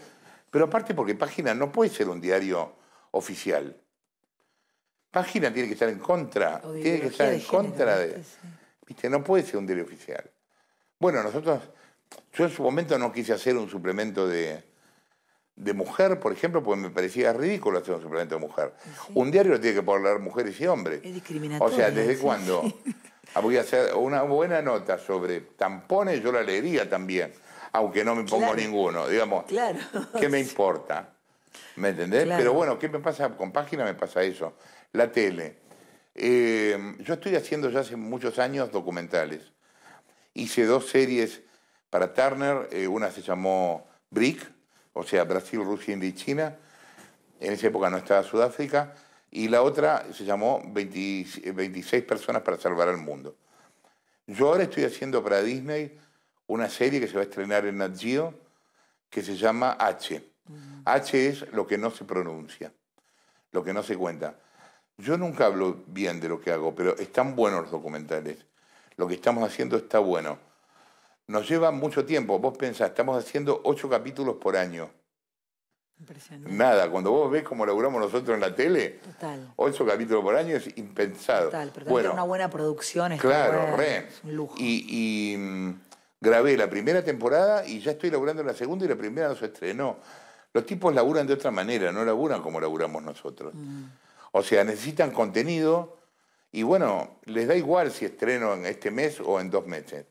Pero aparte porque Página no puede ser un diario oficial. Página tiene que estar en contra. Tiene que estar en contra de... ¿Viste? No puede ser un diario oficial. Bueno, nosotros, yo en su momento no quise hacer un suplemento de, mujer, por ejemplo, porque me parecía ridículo hacer un suplemento de mujer. Un diario tiene que hablar mujeres y hombres. Es discriminatorio. O sea, ¿desde cuando cuándo? Ah, voy a hacer una buena nota sobre tampones, yo la leería también, aunque no me pongo ninguno, digamos. Claro. ¿Qué me importa? ¿Me entendés? Pero bueno, ¿qué me pasa con página? Me pasa eso. La tele. Eh, yo estoy haciendo ya hace muchos años documentales. Hice dos series para Turner, eh, una se llamó BRIC, o sea, Brasil, Rusia, India y China, en esa época no estaba Sudáfrica, y la otra se llamó 26 personas para salvar al mundo. Yo ahora estoy haciendo para Disney una serie que se va a estrenar en Nat Geo, que se llama H. H es lo que no se pronuncia, lo que no se cuenta. Yo nunca hablo bien de lo que hago, pero están buenos los documentales. Lo que estamos haciendo está bueno. Nos lleva mucho tiempo. Vos pensás, estamos haciendo ocho capítulos por año. Impresionante. Nada, cuando vos ves cómo laburamos nosotros en la tele, Total. ocho capítulos por año es impensado. Total, pero bueno, una buena producción. claro, re. Es un lujo. Y, y, mm, grabé la primera temporada y ya estoy laburando la segunda y la primera no se estrenó. Los tipos laburan de otra manera, no laburan como laburamos nosotros. Mm. O sea, necesitan contenido y bueno, les da igual si estreno en este mes o en dos meses.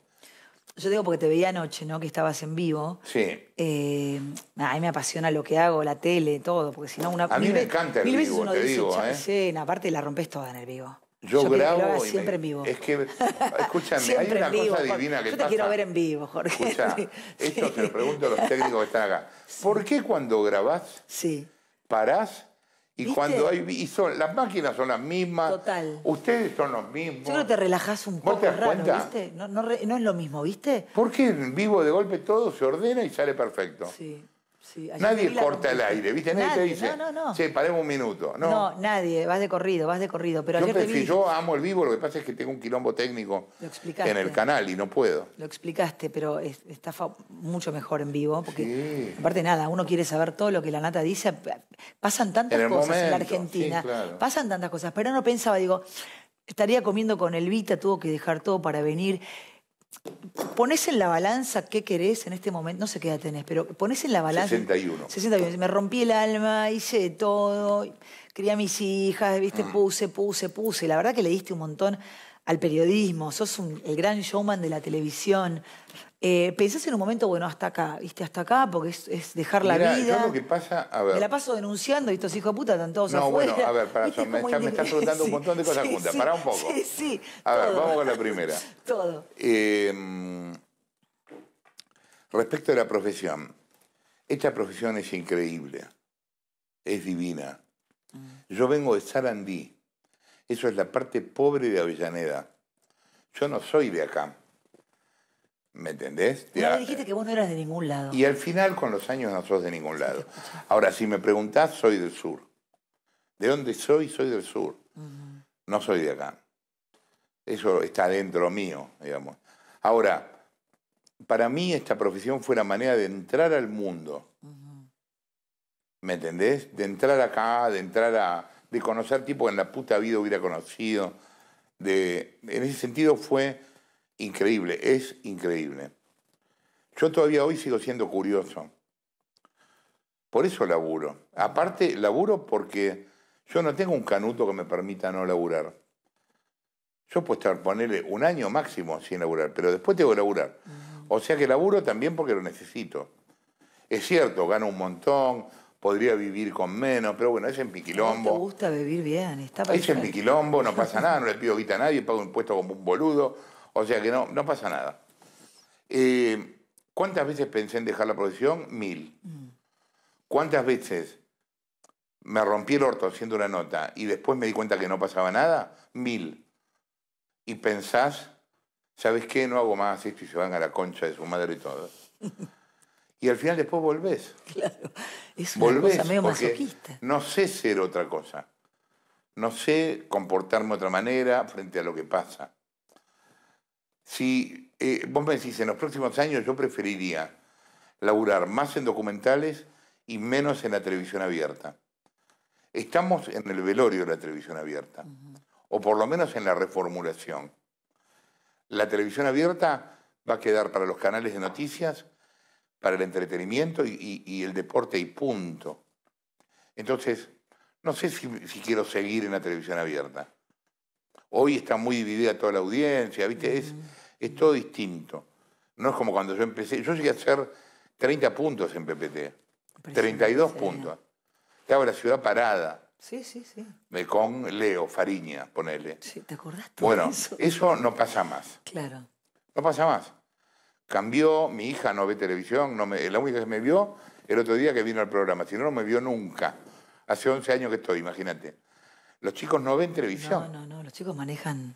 Yo digo porque te veía anoche, ¿no? Que estabas en vivo. Sí. Eh, a mí me apasiona lo que hago, la tele, todo, porque si no una... A mí me encanta el vivo, uno te digo, ¿eh? Sí, aparte la rompes toda en el vivo. Yo, yo grabo siempre en vivo. Es que, escúchame, hay una cosa divina que pasa... Yo te quiero ver en vivo, Jorge. Escucha, esto se lo pregunto a los técnicos que están acá. ¿Por qué cuando grabás, sí. parás y cuando hay y son, las máquinas son las mismas, Total. ustedes son los mismos. Yo creo te relajás un poco, te das ¿viste? No, no, es lo mismo, ¿viste? Porque en vivo de golpe todo se ordena y sale perfecto. Sí nadie corta el aire, ¿viste? Nadie, dice, no, no, no. paremos un minuto. No. nadie, vas de corrido, vas de corrido. Pero yo, yo amo el vivo, lo que pasa es que tengo un quilombo técnico en el canal y no puedo. Lo explicaste, pero está mucho mejor en vivo, porque aparte nada, uno quiere saber todo lo que la nata dice. Pasan tantas cosas en la Argentina, pasan tantas cosas, pero no pensaba, digo, estaría comiendo con el Vita, tuvo que dejar todo para venir pones en la balanza qué querés en este momento, no sé qué edad tenés, pero pones en la balanza... 61. 61. Me rompí el alma, hice de todo, crié a mis hijas, viste, mm. puse, puse, puse. La verdad que le diste un montón al periodismo, sos el gran showman de la televisión. Eh, pensás en un momento, bueno, hasta acá, viste, hasta acá, porque es, dejar la vida. Yo lo que pasa, a ver. Me la paso denunciando y estos hijos de puta están todos no, bueno, a ver, para me, estás preguntando un montón de cosas juntas. Pará un poco. Sí, sí. A ver, vamos con la primera. todo. Em, respecto a la profesión, esta profesión es increíble, es divina. Mm. Yo vengo de Sarandí, eso es la parte pobre de Avellaneda. Yo no soy de acá. ¿Me entendés? Ya dijiste que vos no eras de ningún lado. Y al final, con los años, no sos de ningún lado. Ahora, si me preguntás, soy del sur. ¿De dónde soy? Soy del sur. No soy de acá. Eso está dentro mío, digamos. Ahora, para mí esta profesión fue la manera de entrar al mundo. ¿Me entendés? De entrar acá, de entrar a, de conocer tipo que en la puta vida hubiera conocido. De, en ese sentido fue increíble, es increíble. Yo todavía hoy sigo siendo curioso. Por eso laburo. Aparte, laburo porque yo no tengo un canuto que me permita no laburar. Yo puedo estar, ponerle un año máximo sin laburar, pero después tengo que laburar. O sea que laburo también porque lo necesito. Es cierto, gano un montón, podría vivir con menos, pero bueno, es en piquilombo. Me te gusta vivir bien, está pasando es en Piquilombo no pasa nada, no le pido guita a nadie, pago impuestos como un boludo, o sea que no, no pasa nada. Eh, ¿Cuántas veces pensé en dejar la profesión? Mil. Mm. ¿Cuántas veces me rompí el orto haciendo una nota y después me di cuenta que no pasaba nada? Mil. Y pensás, ¿sabes qué? No hago más esto y se van a la concha de su madre y todo. y al final después volvés. Claro, es una cosa No sé ser otra cosa. No sé comportarme de otra manera frente a lo que pasa. Si eh, vos me decís, en los próximos años yo preferiría laburar más en documentales y menos en la televisión abierta. Estamos en el velorio de la televisión abierta, o por lo menos en la reformulación. La televisión abierta va a quedar para los canales de noticias para el entretenimiento y, el deporte y punto. Entonces, no sé si, quiero seguir en la televisión abierta. Hoy está muy dividida toda la audiencia, ¿viste? Es, todo distinto. No es como cuando yo empecé. Yo llegué a hacer 30 puntos en PPT, 32 puntos. Estaba la ciudad parada. Sí, sí, sí. Con Leo, Fariña, ponele. Sí, ¿te acordás? bueno, eso? eso no pasa más. Claro. No pasa más. Cambió, mi hija no ve televisión, la única que me vio el otro día que vino al programa, si no, no me vio nunca. Hace 11 años que estoy, imagínate. Los chicos no ven televisión. No, no, no, los chicos manejan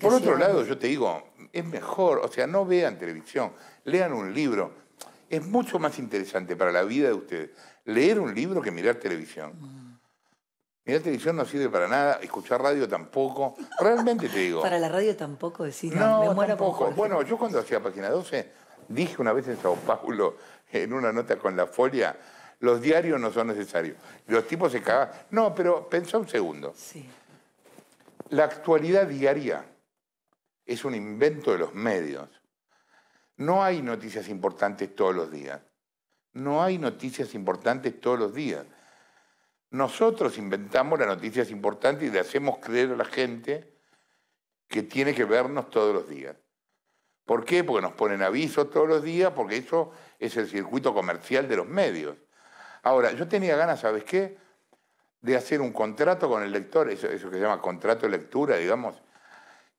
Por otro lado, yo te digo, es mejor, o sea, no vean televisión, lean un libro. Es mucho más interesante para la vida de ustedes leer un libro que mirar televisión. Mm. Mirar televisión no sirve para nada, escuchar radio tampoco. Realmente te digo. para la radio tampoco, decir No, me muero tampoco. bueno, yo cuando hacía Página 12, dije una vez en Sao Paulo, en una nota con La Folia, los diarios no son necesarios. Los tipos se cagan. No, pero pensá un segundo. Sí. La actualidad diaria es un invento de los medios. No hay noticias importantes todos los días. No hay noticias importantes todos los días. Nosotros inventamos las noticias importantes y le hacemos creer a la gente que tiene que vernos todos los días. ¿Por qué? Porque nos ponen avisos todos los días, porque eso es el circuito comercial de los medios. Ahora, yo tenía ganas, ¿sabes qué? De hacer un contrato con el lector, eso, eso que se llama contrato de lectura, digamos,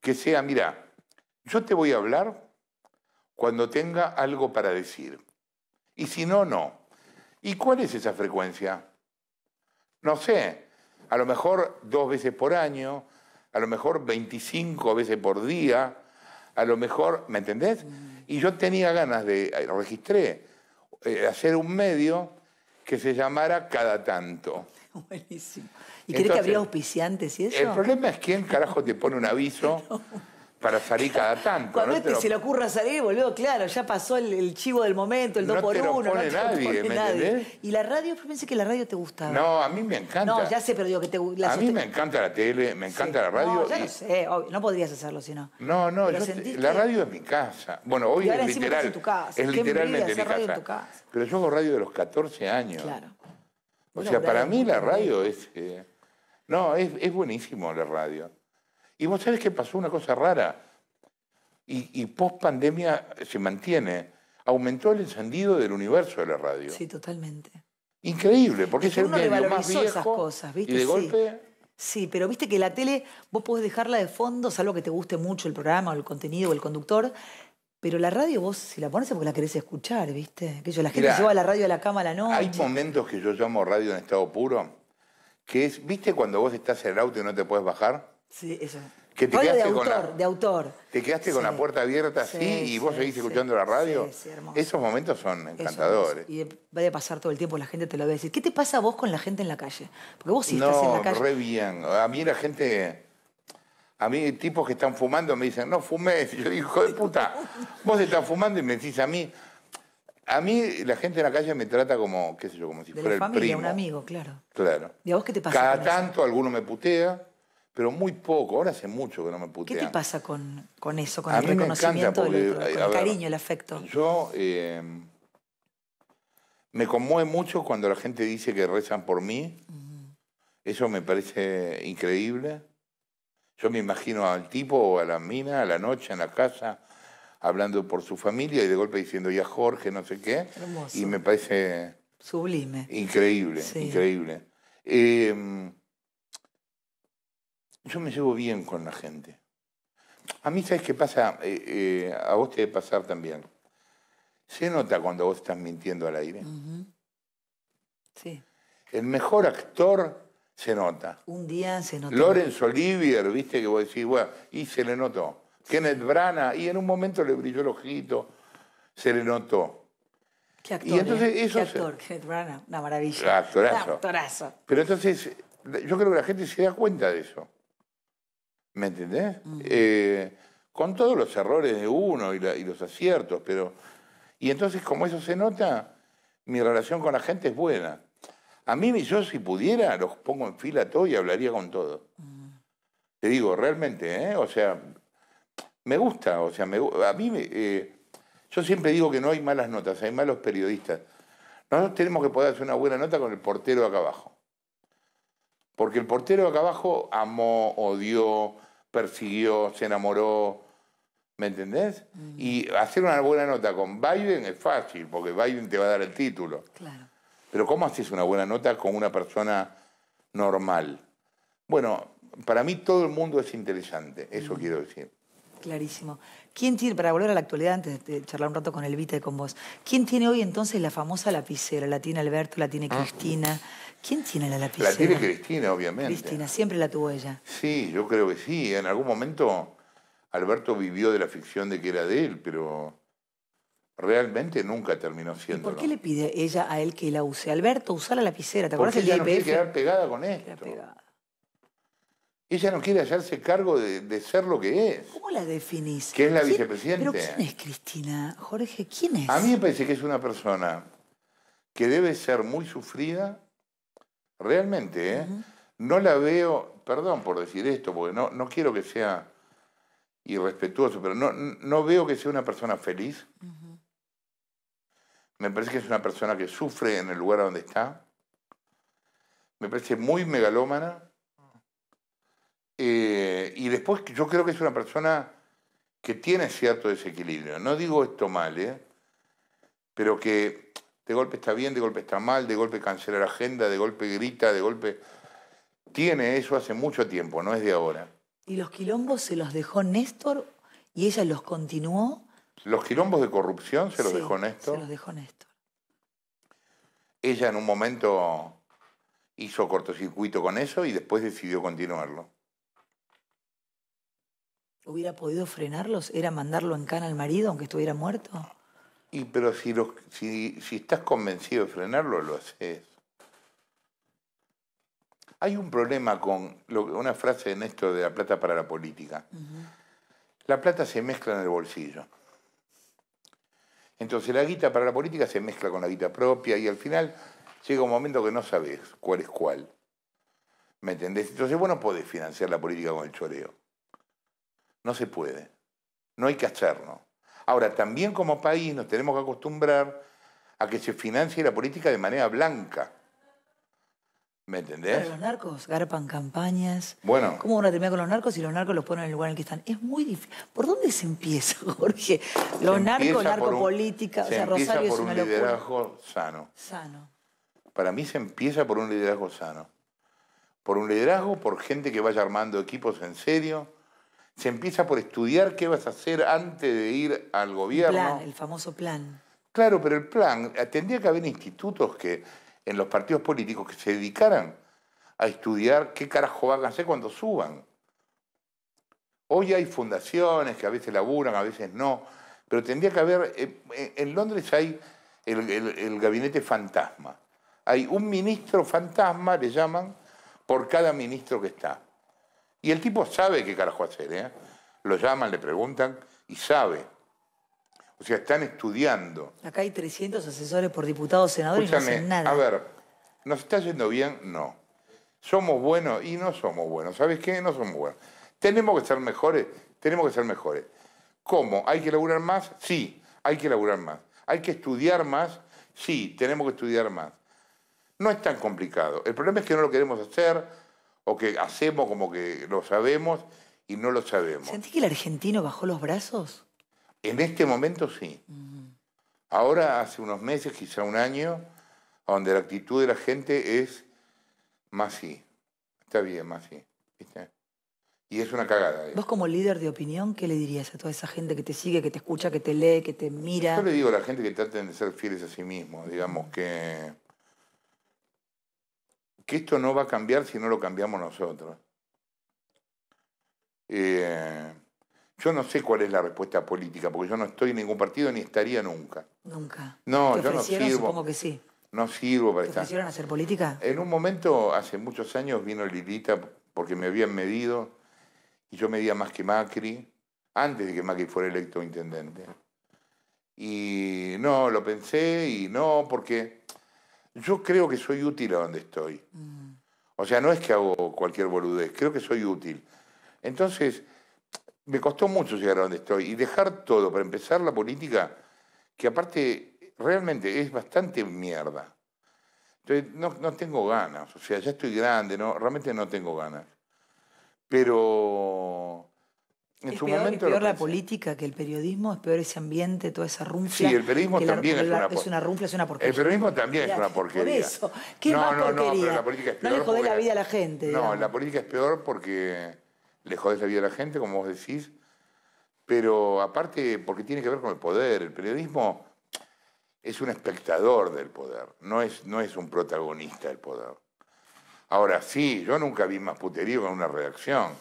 que sea, mira, yo te voy a hablar cuando tenga algo para decir. Y si no, no. ¿Y cuál es esa frecuencia? no sé, a lo mejor dos veces por año, a lo mejor 25 veces por día, a lo mejor, ¿me entendés? Mm. Y yo tenía ganas de, eh, registré, eh, hacer un medio que se llamara Cada Tanto. Buenísimo. ¿Y crees que habría auspiciantes y eso? El problema es quién carajo te pone un aviso. para salir cada tanto. Cuando no este se le ocurra salir, boludo, claro, ya pasó el, chivo del momento, el 2 x por 1 no se nadie, nadie. Y la radio, pensé que la radio te gustaba. No, a mí me encanta. No, ya sé, pero digo que te la A mí me encanta la tele, me encanta la radio. No, ya sé, no podrías hacerlo si no. No, no, la radio es mi casa. Bueno, hoy es literal. Es, literalmente mi casa. Pero yo hago radio de los 14 años. Claro. O sea, para mí la radio es... Eh, no, es buenísimo la radio. Y vos sabés que pasó una cosa rara. Y, post pandemia se mantiene. Aumentó el encendido del universo de la radio. Sí, totalmente. Increíble, porque es, el uno más viejo. Esas cosas, ¿viste? Y sí. Sí, pero viste que la tele, vos podés dejarla de fondo, salvo que te guste mucho el programa o el contenido o el conductor, pero la radio vos, si la pones es porque la querés escuchar, ¿viste? Que yo, la gente lleva la radio a la cama a la noche. Hay momentos que yo llamo radio en estado puro, que es, ¿viste cuando vos estás en el auto y no te puedes bajar? Sí, eso. Que te de autor, de autor. Te quedaste con la puerta abierta así y vos seguís escuchando la radio. Esos momentos son encantadores. y vaya a pasar todo el tiempo, la gente te lo va a decir. ¿Qué te pasa a vos con la gente en la calle? Porque vos sí estás en la calle. Re bien. A mí la gente. A mí tipos que están fumando me dicen, no fumes. Yo digo, hijo de puta, vos estás fumando y me decís a mí. A mí la gente en la calle me trata como, qué sé yo, como si de fuera la familia, un amigo, claro. Claro. ¿Y a vos qué te pasa? Cada tanto alguno me putea pero muy poco. Ahora hace mucho que no me putean. ¿Qué te pasa con, eso, con el reconocimiento eh, el cariño, el afecto? Yo eh, me conmueve mucho cuando la gente dice que rezan por mí. Eso me parece increíble. Yo me imagino al tipo o a la mina, a la noche, en la casa, hablando por su familia y de golpe diciendo, y a Jorge, no sé qué. Y me parece... Sublime. Increíble, increíble. Eh, yo me llevo bien con la gente. A mí, ¿sabes qué pasa? Eh, eh, a vos te debe pasar también. Se nota cuando vos estás mintiendo al aire. Sí. El mejor actor se nota. Un día se notó. Lorenz Olivier, viste que vos decís, bueno, y se le notó. Kenneth Branagh, y en un momento le brilló el ojito, se le notó. Qué actor, y entonces ¿eh? ¿Qué actor, Kenneth Branagh, una maravilla. Actorazo. actorazo. Pero entonces, yo creo que la gente se da cuenta de eso. ¿Me entendés? Mm. Eh, con todos los errores de uno y, los aciertos, pero... Y entonces, como eso se nota, mi relación con la gente es buena. A mí, yo si pudiera, los pongo en fila todos y hablaría con todos. Mm. Te digo, realmente, ¿eh? O sea, me gusta, o sea, me, a mí... Eh, yo siempre digo que no hay malas notas, hay malos periodistas. Nosotros tenemos que poder hacer una buena nota con el portero acá abajo. Porque el portero acá abajo amó, odió, persiguió, se enamoró, ¿me entendés? Mm. Y hacer una buena nota con Biden es fácil, porque Biden te va a dar el título. Claro. Pero ¿cómo haces una buena nota con una persona normal? Bueno, para mí todo el mundo es interesante, eso mm. quiero decir. Clarísimo. ¿Quién tiene, para volver a la actualidad, antes de charlar un rato con Elvita y con vos, ¿quién tiene hoy entonces la famosa lapicera? ¿La tiene Alberto? ¿La tiene ah. Cristina? ¿Quién tiene la lapicera? La tiene Cristina, obviamente. Cristina, siempre la tuvo ella. Sí, yo creo que sí. En algún momento Alberto vivió de la ficción de que era de él, pero realmente nunca terminó siendo. ¿Por qué le pide ella a él que la use? Alberto, usa la lapicera. ¿Te acuerdas del No quiere quedar pegada con esto. Pegada. Ella no quiere hallarse cargo de, ser lo que es. ¿Cómo la definís? Que es la vicepresidenta. ¿Pero quién es Cristina? Jorge, ¿quién es? A mí me parece que es una persona que debe ser muy sufrida Realmente, ¿eh? No la veo, perdón por decir esto, porque no, no quiero que sea irrespetuoso, pero no, no veo que sea una persona feliz. Me parece que es una persona que sufre en el lugar donde está. Me parece muy megalómana. Eh, y después yo creo que es una persona que tiene cierto desequilibrio. No digo esto mal, ¿eh? pero que de golpe está bien, de golpe está mal, de golpe cancela la agenda, de golpe grita, de golpe... Tiene eso hace mucho tiempo, no es de ahora. ¿Y los quilombos se los dejó Néstor y ella los continuó? Los quilombos de corrupción se los dejó Néstor. Se los dejó Néstor. Ella en un momento hizo cortocircuito con eso y después decidió continuarlo. ¿Hubiera podido frenarlos? ¿Era mandarlo en cana al marido aunque estuviera muerto? pero si, si, estás convencido de frenarlo, lo haces. Hay un problema con una frase en esto de la plata para la política. La plata se mezcla en el bolsillo. Entonces la guita para la política se mezcla con la guita propia y al final llega un momento que no sabes cuál es cuál. ¿Me entendés? Entonces vos no podés financiar la política con el choreo. No se puede. No hay que hacerlo. Ahora, también como país nos tenemos que acostumbrar a que se financie la política de manera blanca. ¿Me entendés? los narcos garpan campañas. Bueno. ¿Cómo van a terminar con los narcos si los narcos los ponen en el lugar en el que están? Es muy difícil. ¿Por dónde se empieza, Jorge? Los narcos, narcos, narcopolítica. o sea, empieza Rosario por un liderazgo sano. Sano. Para mí se empieza por un liderazgo sano. Por un liderazgo, por gente que vaya armando equipos en serio, se empieza por estudiar qué vas a hacer antes de ir al gobierno. El plan, el famoso plan. Claro, pero el plan, eh, tendría que haber institutos que en los partidos políticos que se dedicaran a estudiar qué carajo van a hacer cuando suban. Hoy hay fundaciones que a veces laburan, a veces no, pero tendría que haber, eh, eh, en Londres hay el gabinete fantasma. Hay un ministro fantasma, le llaman, por cada ministro que está. Y el tipo sabe qué carajo hacer, ¿eh? Lo llaman, le preguntan y sabe. O sea, están estudiando. Acá hay 300 asesores por diputado senadores y no hacen nada. A ver, ¿nos está yendo bien? No. ¿Somos buenos? Y no somos buenos. ¿Sabes qué? No somos buenos. ¿Tenemos que ser mejores? Tenemos que ser mejores. ¿Cómo? ¿Hay que laburar más? Sí, hay que laburar más. ¿Hay que estudiar más? Sí, tenemos que estudiar más. No es tan complicado. El problema es que no lo queremos hacer, o que hacemos como que lo sabemos y no lo sabemos. ¿Sentí que el argentino bajó los brazos? En este momento sí. Mm. Ahora, hace unos meses, quizá un año, donde la actitud de la gente es más sí. Está bien, más sí. Y es una cagada. Eh. Vos como líder de opinión, ¿qué le dirías a toda esa gente que te sigue, que te escucha, que te lee, que te mira? Yo le digo a la gente que traten de ser fieles a sí mismos, digamos que que esto no va a cambiar si no lo cambiamos nosotros. Eh, yo no sé cuál es la respuesta política, porque yo no estoy en ningún partido ni estaría nunca. Nunca. No, yo no sirvo. Supongo que sí. No sirvo para ¿Te ofrecieron hacer política? En un momento, hace muchos años, vino Lilita porque me habían medido y yo medía más que Macri, antes de que Macri fuera electo intendente. Y no, lo pensé y no, porque yo creo que soy útil a donde estoy. Mm. O sea, no es que hago cualquier boludez, creo que soy útil. Entonces, me costó mucho llegar a donde estoy y dejar todo para empezar la política, que aparte realmente es bastante mierda. Entonces, no, no tengo ganas, o sea, ya estoy grande, no, realmente no tengo ganas. Pero es peor, la política que el periodismo, es peor ese ambiente, toda esa rumfla. Sí, el periodismo también es, una es una es una porquería. El periodismo también es una porquería. Por eso. ¿Qué no, más no, No, pero la política es peor. No le jodés la vida a la gente. No, la política es peor porque le jodés la vida a la gente, como vos decís. Pero aparte, porque tiene que ver con el poder. El periodismo es un espectador del poder, no es, no es un protagonista del poder. Ahora, sí, yo nunca vi más puterío en una redacción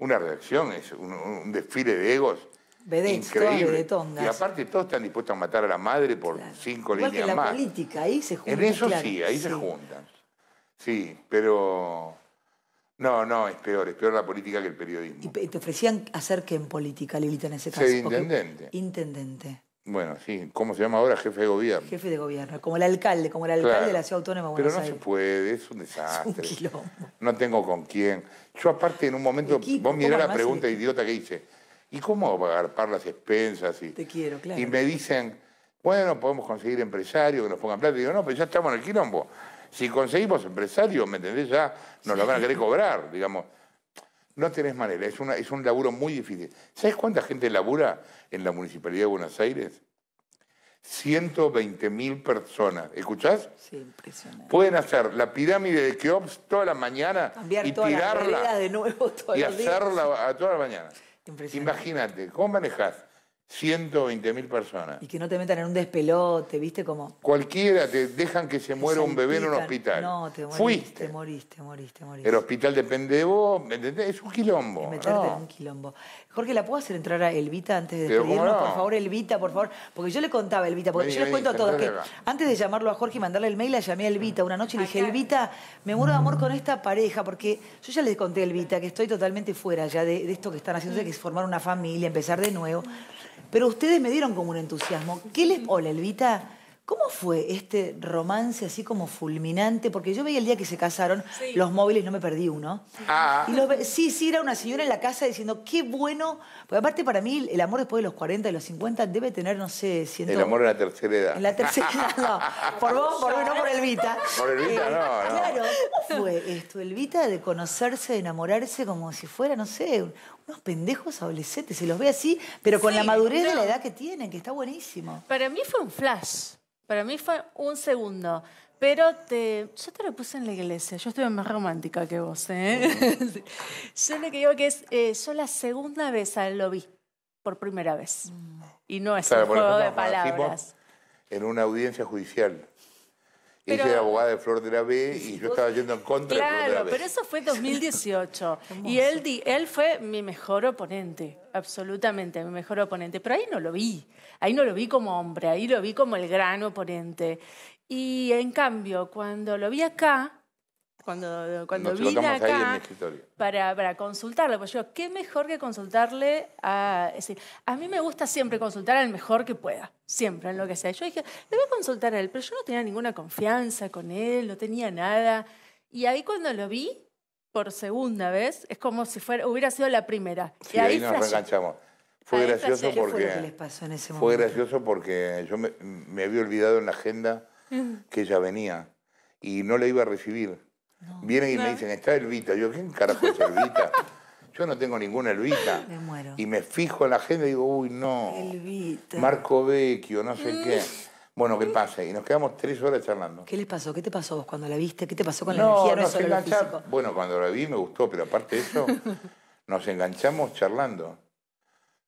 una reacción, es un, desfile de egos de increíble. Y aparte todos están dispuestos a matar a la madre por cinco Igual líneas que la más. política, ahí se juntan. En eso sí, ahí se juntan. Sí, pero... No, no, es peor, es peor la política que el periodismo. ¿Y te ofrecían hacer qué en política, Lilita, en ese caso? Ser intendente. Intendente bueno, sí, ¿cómo se llama ahora? Jefe de gobierno. Jefe de gobierno, como el alcalde, como el alcalde de la ciudad autónoma de Buenos Aires. Pero no se puede, es un desastre. un quilombo. No tengo con quién. Yo aparte en un momento, vos mirá la pregunta idiota que hice, ¿y cómo agarpar las expensas? Y, Te quiero, claro. Y me dicen, bueno, podemos conseguir empresarios que nos pongan plata. Y digo, no, pero ya estamos en el quilombo. Si conseguimos empresarios, ¿me entendés? Ya nos lo van a querer cobrar, digamos. No tenés manera, es, es un laburo muy difícil. ¿Sabes cuánta gente labura en la Municipalidad de Buenos Aires? 120.000 personas. ¿Escuchás? Sí, impresionante. Pueden hacer la pirámide de Keops toda la mañana y tirarla. de nuevo y hacerla a toda la mañana. Imagínate, ¿cómo manejás 120 mil personas. Y que no te metan en un despelote, ¿viste? Como... Cualquiera, te dejan que se muera un bebé en un hospital. No, te moriste. te Moriste, moriste, moriste. El hospital depende de vos, Es un quilombo. meterte un quilombo. Jorge, ¿la puedo hacer entrar a Elvita antes de despedirnos? Por favor, Elvita, por favor. Porque yo le contaba a Elvita, porque yo les cuento a todos que antes de llamarlo a Jorge y mandarle el mail, la llamé a Elvita una noche y le dije, Elvita, me muero de amor con esta pareja, porque yo ya les conté a Elvita que estoy totalmente fuera ya de, de esto que están haciendo, de que es formar una familia, empezar de nuevo. Pero ustedes me dieron como un entusiasmo. ¿Qué les... Hola, Elvita. ¿Cómo fue este romance así como fulminante? Porque yo veía el día que se casaron, los móviles, no me perdí uno. Ah. sí, sí, era una señora en la casa diciendo, qué bueno. Porque aparte para mí el amor después de los 40 de los 50 debe tener, no sé, siento... El amor en la tercera edad. En la tercera edad, no. Por vos, por, no por Elvita. Por Elvita, no, Claro, fue esto, Elvita, de conocerse, de enamorarse como si fuera, no sé, unos pendejos adolescentes? Se los ve así, pero con la madurez de la edad que tienen, que está buenísimo. Para mí fue un flash. Para mí fue un segundo. Pero te, yo te lo puse en la iglesia. Yo estoy más romántica que vos. ¿eh? yo le que digo que es, eh, la segunda vez lo vi, por primera vez. Mm. Y no es un juego de palabras. En una audiencia judicial, pero, era abogada de Flor de la B y yo estaba yendo en contra de Flor de la pero eso fue 2018. y él, él fue mi mejor oponente, absolutamente, mi mejor oponente. Pero ahí no lo vi, ahí no lo vi como hombre, ahí lo vi como el gran oponente. Y en cambio, cuando lo vi acá, cuando, cuando vine acá para, para consultarle, pues yo, qué mejor que consultarle a... decir, a mí me gusta siempre consultar al mejor que pueda, siempre, en lo que sea. Yo dije, le voy a consultar a él, pero yo no tenía ninguna confianza con él, no tenía nada. Y ahí cuando lo vi, por segunda vez, es como si fuera, hubiera sido la primera. y ahí, nos reenganchamos. Fue gracioso porque... ¿Qué fue, les pasó en ese fue gracioso porque yo me, me había olvidado en la agenda que ella venía y no la iba a recibir Vienen y me dicen, está Elvita. Yo, ¿quién carajo es Elvita? Yo no tengo ninguna Elvita. Me Y me fijo en la agenda y digo, uy, no. Elvita. Marco Vecchio, no sé mm. qué. Bueno, ¿qué pase. Y nos quedamos tres horas charlando. ¿Qué les pasó? ¿Qué te pasó vos cuando la viste? ¿Qué te pasó con la energía? Bueno, cuando la vi me gustó, pero aparte de eso, nos enganchamos charlando.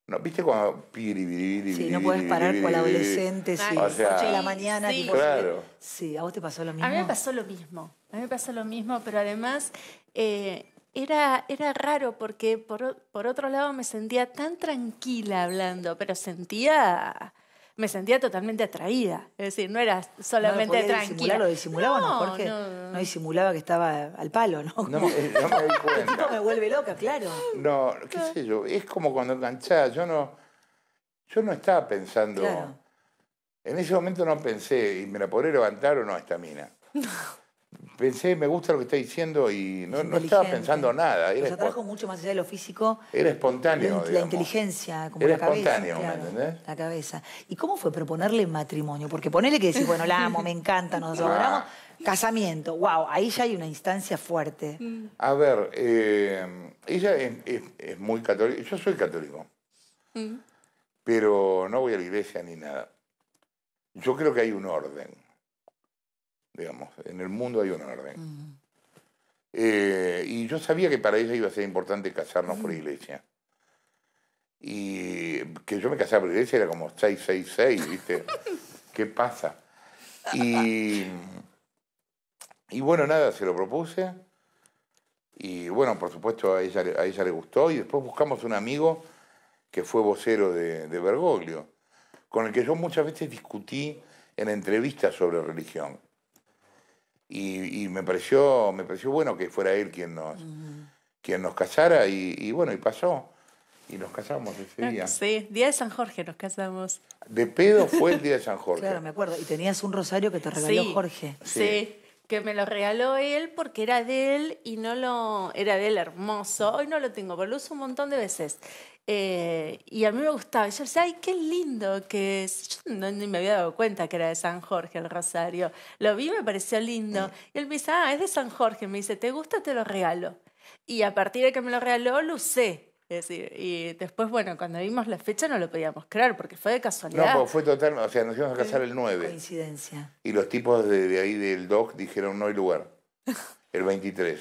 No, ¿Viste cuando.? Sí, no puedes parar con adolescente sí. de la mañana. Sí, ¿a vos te pasó lo mismo? A mí me pasó lo mismo. A mí me pasó lo mismo, pero además eh, era, raro porque por, otro lado me sentía tan tranquila hablando, pero sentía me sentía totalmente atraída. Es decir, no era solamente tranquila. ¿Lo disimulaba no, No. disimulaba que estaba al palo, ¿no? No, eh, me di cuenta. me vuelve loca, claro. No, qué sé yo. Es como cuando enganchás. Yo no, yo no estaba pensando... En ese momento no pensé, y me la podré levantar o no esta mina. No. pensé, me gusta lo que está diciendo y no, estaba pensando nada. Era mucho más allá de lo físico. Era espontáneo. La, inteligencia, como la cabeza. espontáneo, ¿me entendés? La cabeza. ¿Y cómo fue proponerle matrimonio? Porque ponerle que decís, bueno, la amo, me encanta, nos ah. adoramos. Casamiento, wow, ahí ya hay una instancia fuerte. A ver, eh, ella es, muy católica, yo soy católico, mm. pero no voy a la iglesia ni nada. Yo creo que hay un orden digamos, en el mundo hay una orden. Eh, y yo sabía que para ella iba a ser importante casarnos por iglesia. Y que yo me casara por iglesia era como 666, ¿viste? ¿Qué pasa? Y, bueno, nada, se lo propuse. Y bueno, por supuesto a ella, a ella le gustó. Y después buscamos un amigo que fue vocero de, de Bergoglio, con el que yo muchas veces discutí en entrevistas sobre religión. Y, y, me, pareció, me pareció bueno que fuera él quien nos, quien nos casara y, bueno, y pasó. Y nos casamos ese día. Sí, día de San Jorge nos casamos. De pedo fue el día de San Jorge. claro, me acuerdo. Y tenías un rosario que te regaló Jorge. sí que me lo regaló él porque era de él y no lo. Era de él hermoso. Hoy no lo tengo, pero lo uso un montón de veces. Eh, y a mí me gustaba. Yo decía, ay, qué lindo que es. Yo no, ni me había dado cuenta que era de San Jorge el rosario. Lo vi, me pareció lindo. Y él me dice, ah, es de San Jorge. Me dice, ¿te gusta? Te lo regalo. Y a partir de que me lo regaló, lo usé y después, bueno, cuando vimos la fecha no lo podíamos creer porque fue de casualidad. No, pues, fue total, o sea, nos íbamos a casar el 9. Coincidencia. Y los tipos de, ahí del doc dijeron no hay lugar. El 23.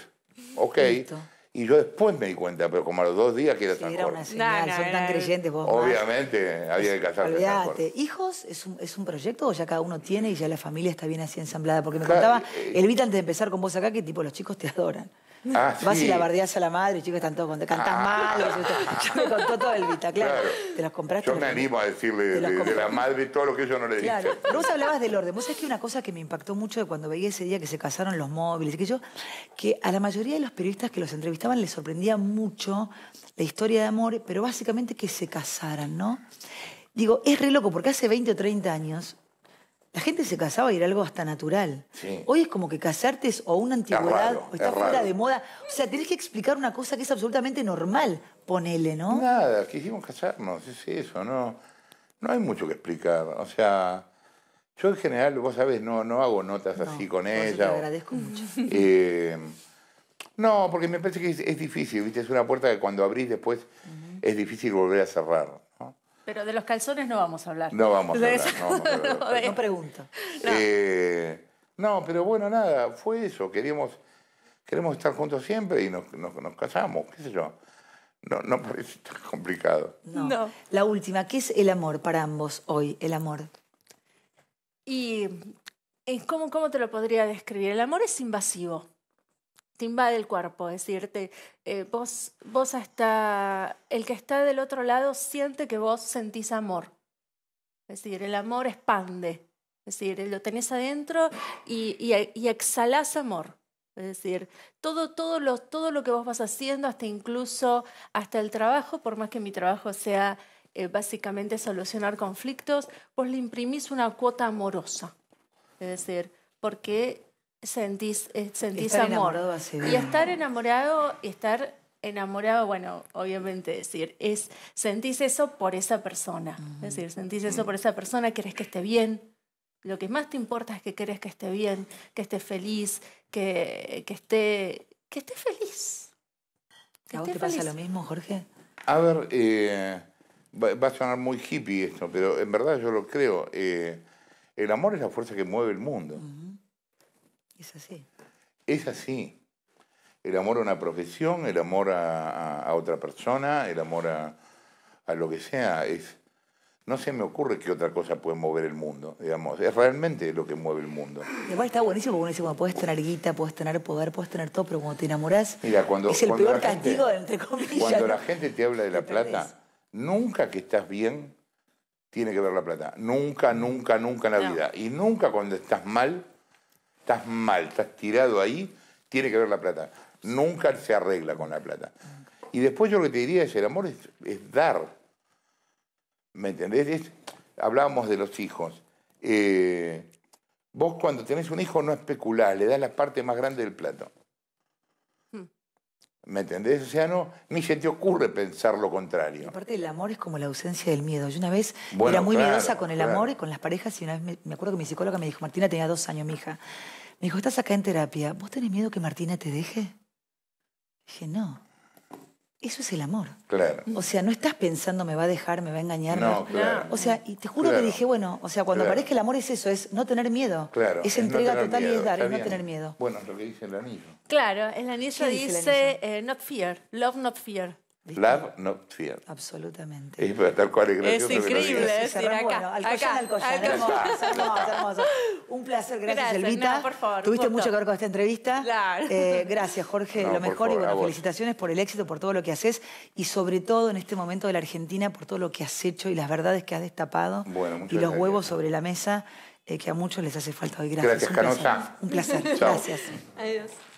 Ok. Y yo después me di cuenta, pero como a los dos días que era tan era son tan creyentes vos. Obviamente, había que casarse. Olvídate. ¿Hijos es un, es un proyecto o ya cada uno tiene y ya la familia está bien así ensamblada? Porque me contaba eh, el Elvita antes de empezar con vos acá que tipo los chicos te adoran. Ah, Vas y la bardeás a la madre, chicos, están todos contentos. Cantás ah. mal, yo me contó todo el Vita, claro. Te los compraste. Yo me animo a decirle de, la madre todo lo que yo no le dije. Claro. Pero vos hablabas del orden. Vos sabés que una cosa que me impactó mucho de cuando veía ese día que se casaron los móviles, que yo, que a la mayoría de los periodistas que los entrevistaban les sorprendía mucho la historia de amor, pero básicamente que se casaran, ¿no? Digo, es re loco porque hace 20 o 30 años la gente se casaba y era algo hasta natural. Hoy es como que casarte es o una antigüedad o está fuera de moda. O sea, tenés que explicar una cosa que es absolutamente normal, ponele, ¿no? Nada, quisimos casarnos, es eso, no, no hay mucho que explicar. O sea, yo en general, vos sabés, no, no hago notas así con ella. Te agradezco mucho. Eh, no, porque me parece que es, difícil, ¿viste? Es una puerta que cuando abrís después es difícil volver a cerrar. Pero de los calzones no vamos a hablar. No vamos a hablar. No, pregunto. Eh, no. pero bueno, nada, fue eso. Queríamos, queremos estar juntos siempre y nos, nos, casamos, qué sé yo. No, no parece tan complicado. No. La última, ¿qué es el amor para ambos hoy, el amor? Y eh, ¿cómo, cómo te lo podría describir? El amor es invasivo invade el cuerpo, decirte, eh, vos, vos hasta el que está del otro lado siente que vos sentís amor. Es decir, el amor expande, es decir, lo tenés adentro y, y, exhalás amor. Es decir, todo, todo, lo, todo lo que vos vas haciendo, hasta incluso hasta el trabajo, por más que mi trabajo sea eh, básicamente solucionar conflictos, vos le imprimís una cuota amorosa. Es decir, porque sentís, eh, sentís amor. Y estar enamorado, estar enamorado, bueno, obviamente decir, es sentís eso por esa persona. Es decir, sentís eso mm. por esa persona, querés que esté bien. Lo que más te importa es que querés que esté bien, que esté feliz, que, esté, que esté feliz. ¿A te pasa lo mismo, Jorge? A ver, eh, va a sonar muy hippie esto, pero en verdad yo lo creo. Eh, el amor es la fuerza que mueve el mundo. Es así. Es así. El amor a una profesión, el amor a, otra persona, el amor a, lo que sea. Es, no se me ocurre que otra cosa puede mover el mundo, digamos. Es realmente lo que mueve el mundo. Igual está buenísimo porque uno dice, bueno, puedes tener guita, puedes tener poder, puedes tener todo, pero cuando te enamoras cuando, es el peor castigo, entre comillas. Cuando la gente te habla de la plata, nunca que estás bien tiene que ver la plata. Nunca, nunca, nunca en la vida. Y nunca cuando estás mal estás mal, estás tirado ahí, tiene que ver la plata. Nunca se arregla con la plata. Y después yo lo que te diría es, el amor es, dar. ¿Me entendés? hablábamos de los hijos. Eh, vos cuando tenés un hijo no especulás, le das la parte más grande del plato. ¿Me entendés? O sea, no, ni se te ocurre pensar lo contrario. aparte, el amor es como la ausencia del miedo. Yo una vez era muy miedosa con el amor y con las parejas, y una vez me, me, acuerdo que mi psicóloga me dijo, Martina tenía dos años, mi hija. Me dijo, estás acá en terapia, ¿vos tenés miedo que Martina te deje? Dije, no. Eso es el amor. Claro. O sea, no estás pensando me va a dejar, me va a engañar. No, claro. O sea, y te juro que dije, bueno, o sea, cuando parece el amor es eso, es no tener miedo. Claro. Es entrega total y es dar, es no tener miedo. Bueno, es lo que dice el anillo. Claro, el anillo dice, dice eh, not fear, love not fear. Love, not fear. Absolutamente. Es, tal cual, es, es increíble. al Un placer, gracias, Elvita. Tuviste mucho que ver con esta entrevista. Claro. Eh, gracias, Jorge, lo mejor y bueno, felicitaciones por el éxito, por todo lo que haces y sobre todo en este momento de la Argentina, por todo lo que has hecho y las verdades que has destapado bueno, y los huevos sobre la mesa eh, que a muchos les hace falta hoy. Gracias, gracias Un placer. Un placer. gracias. Adiós.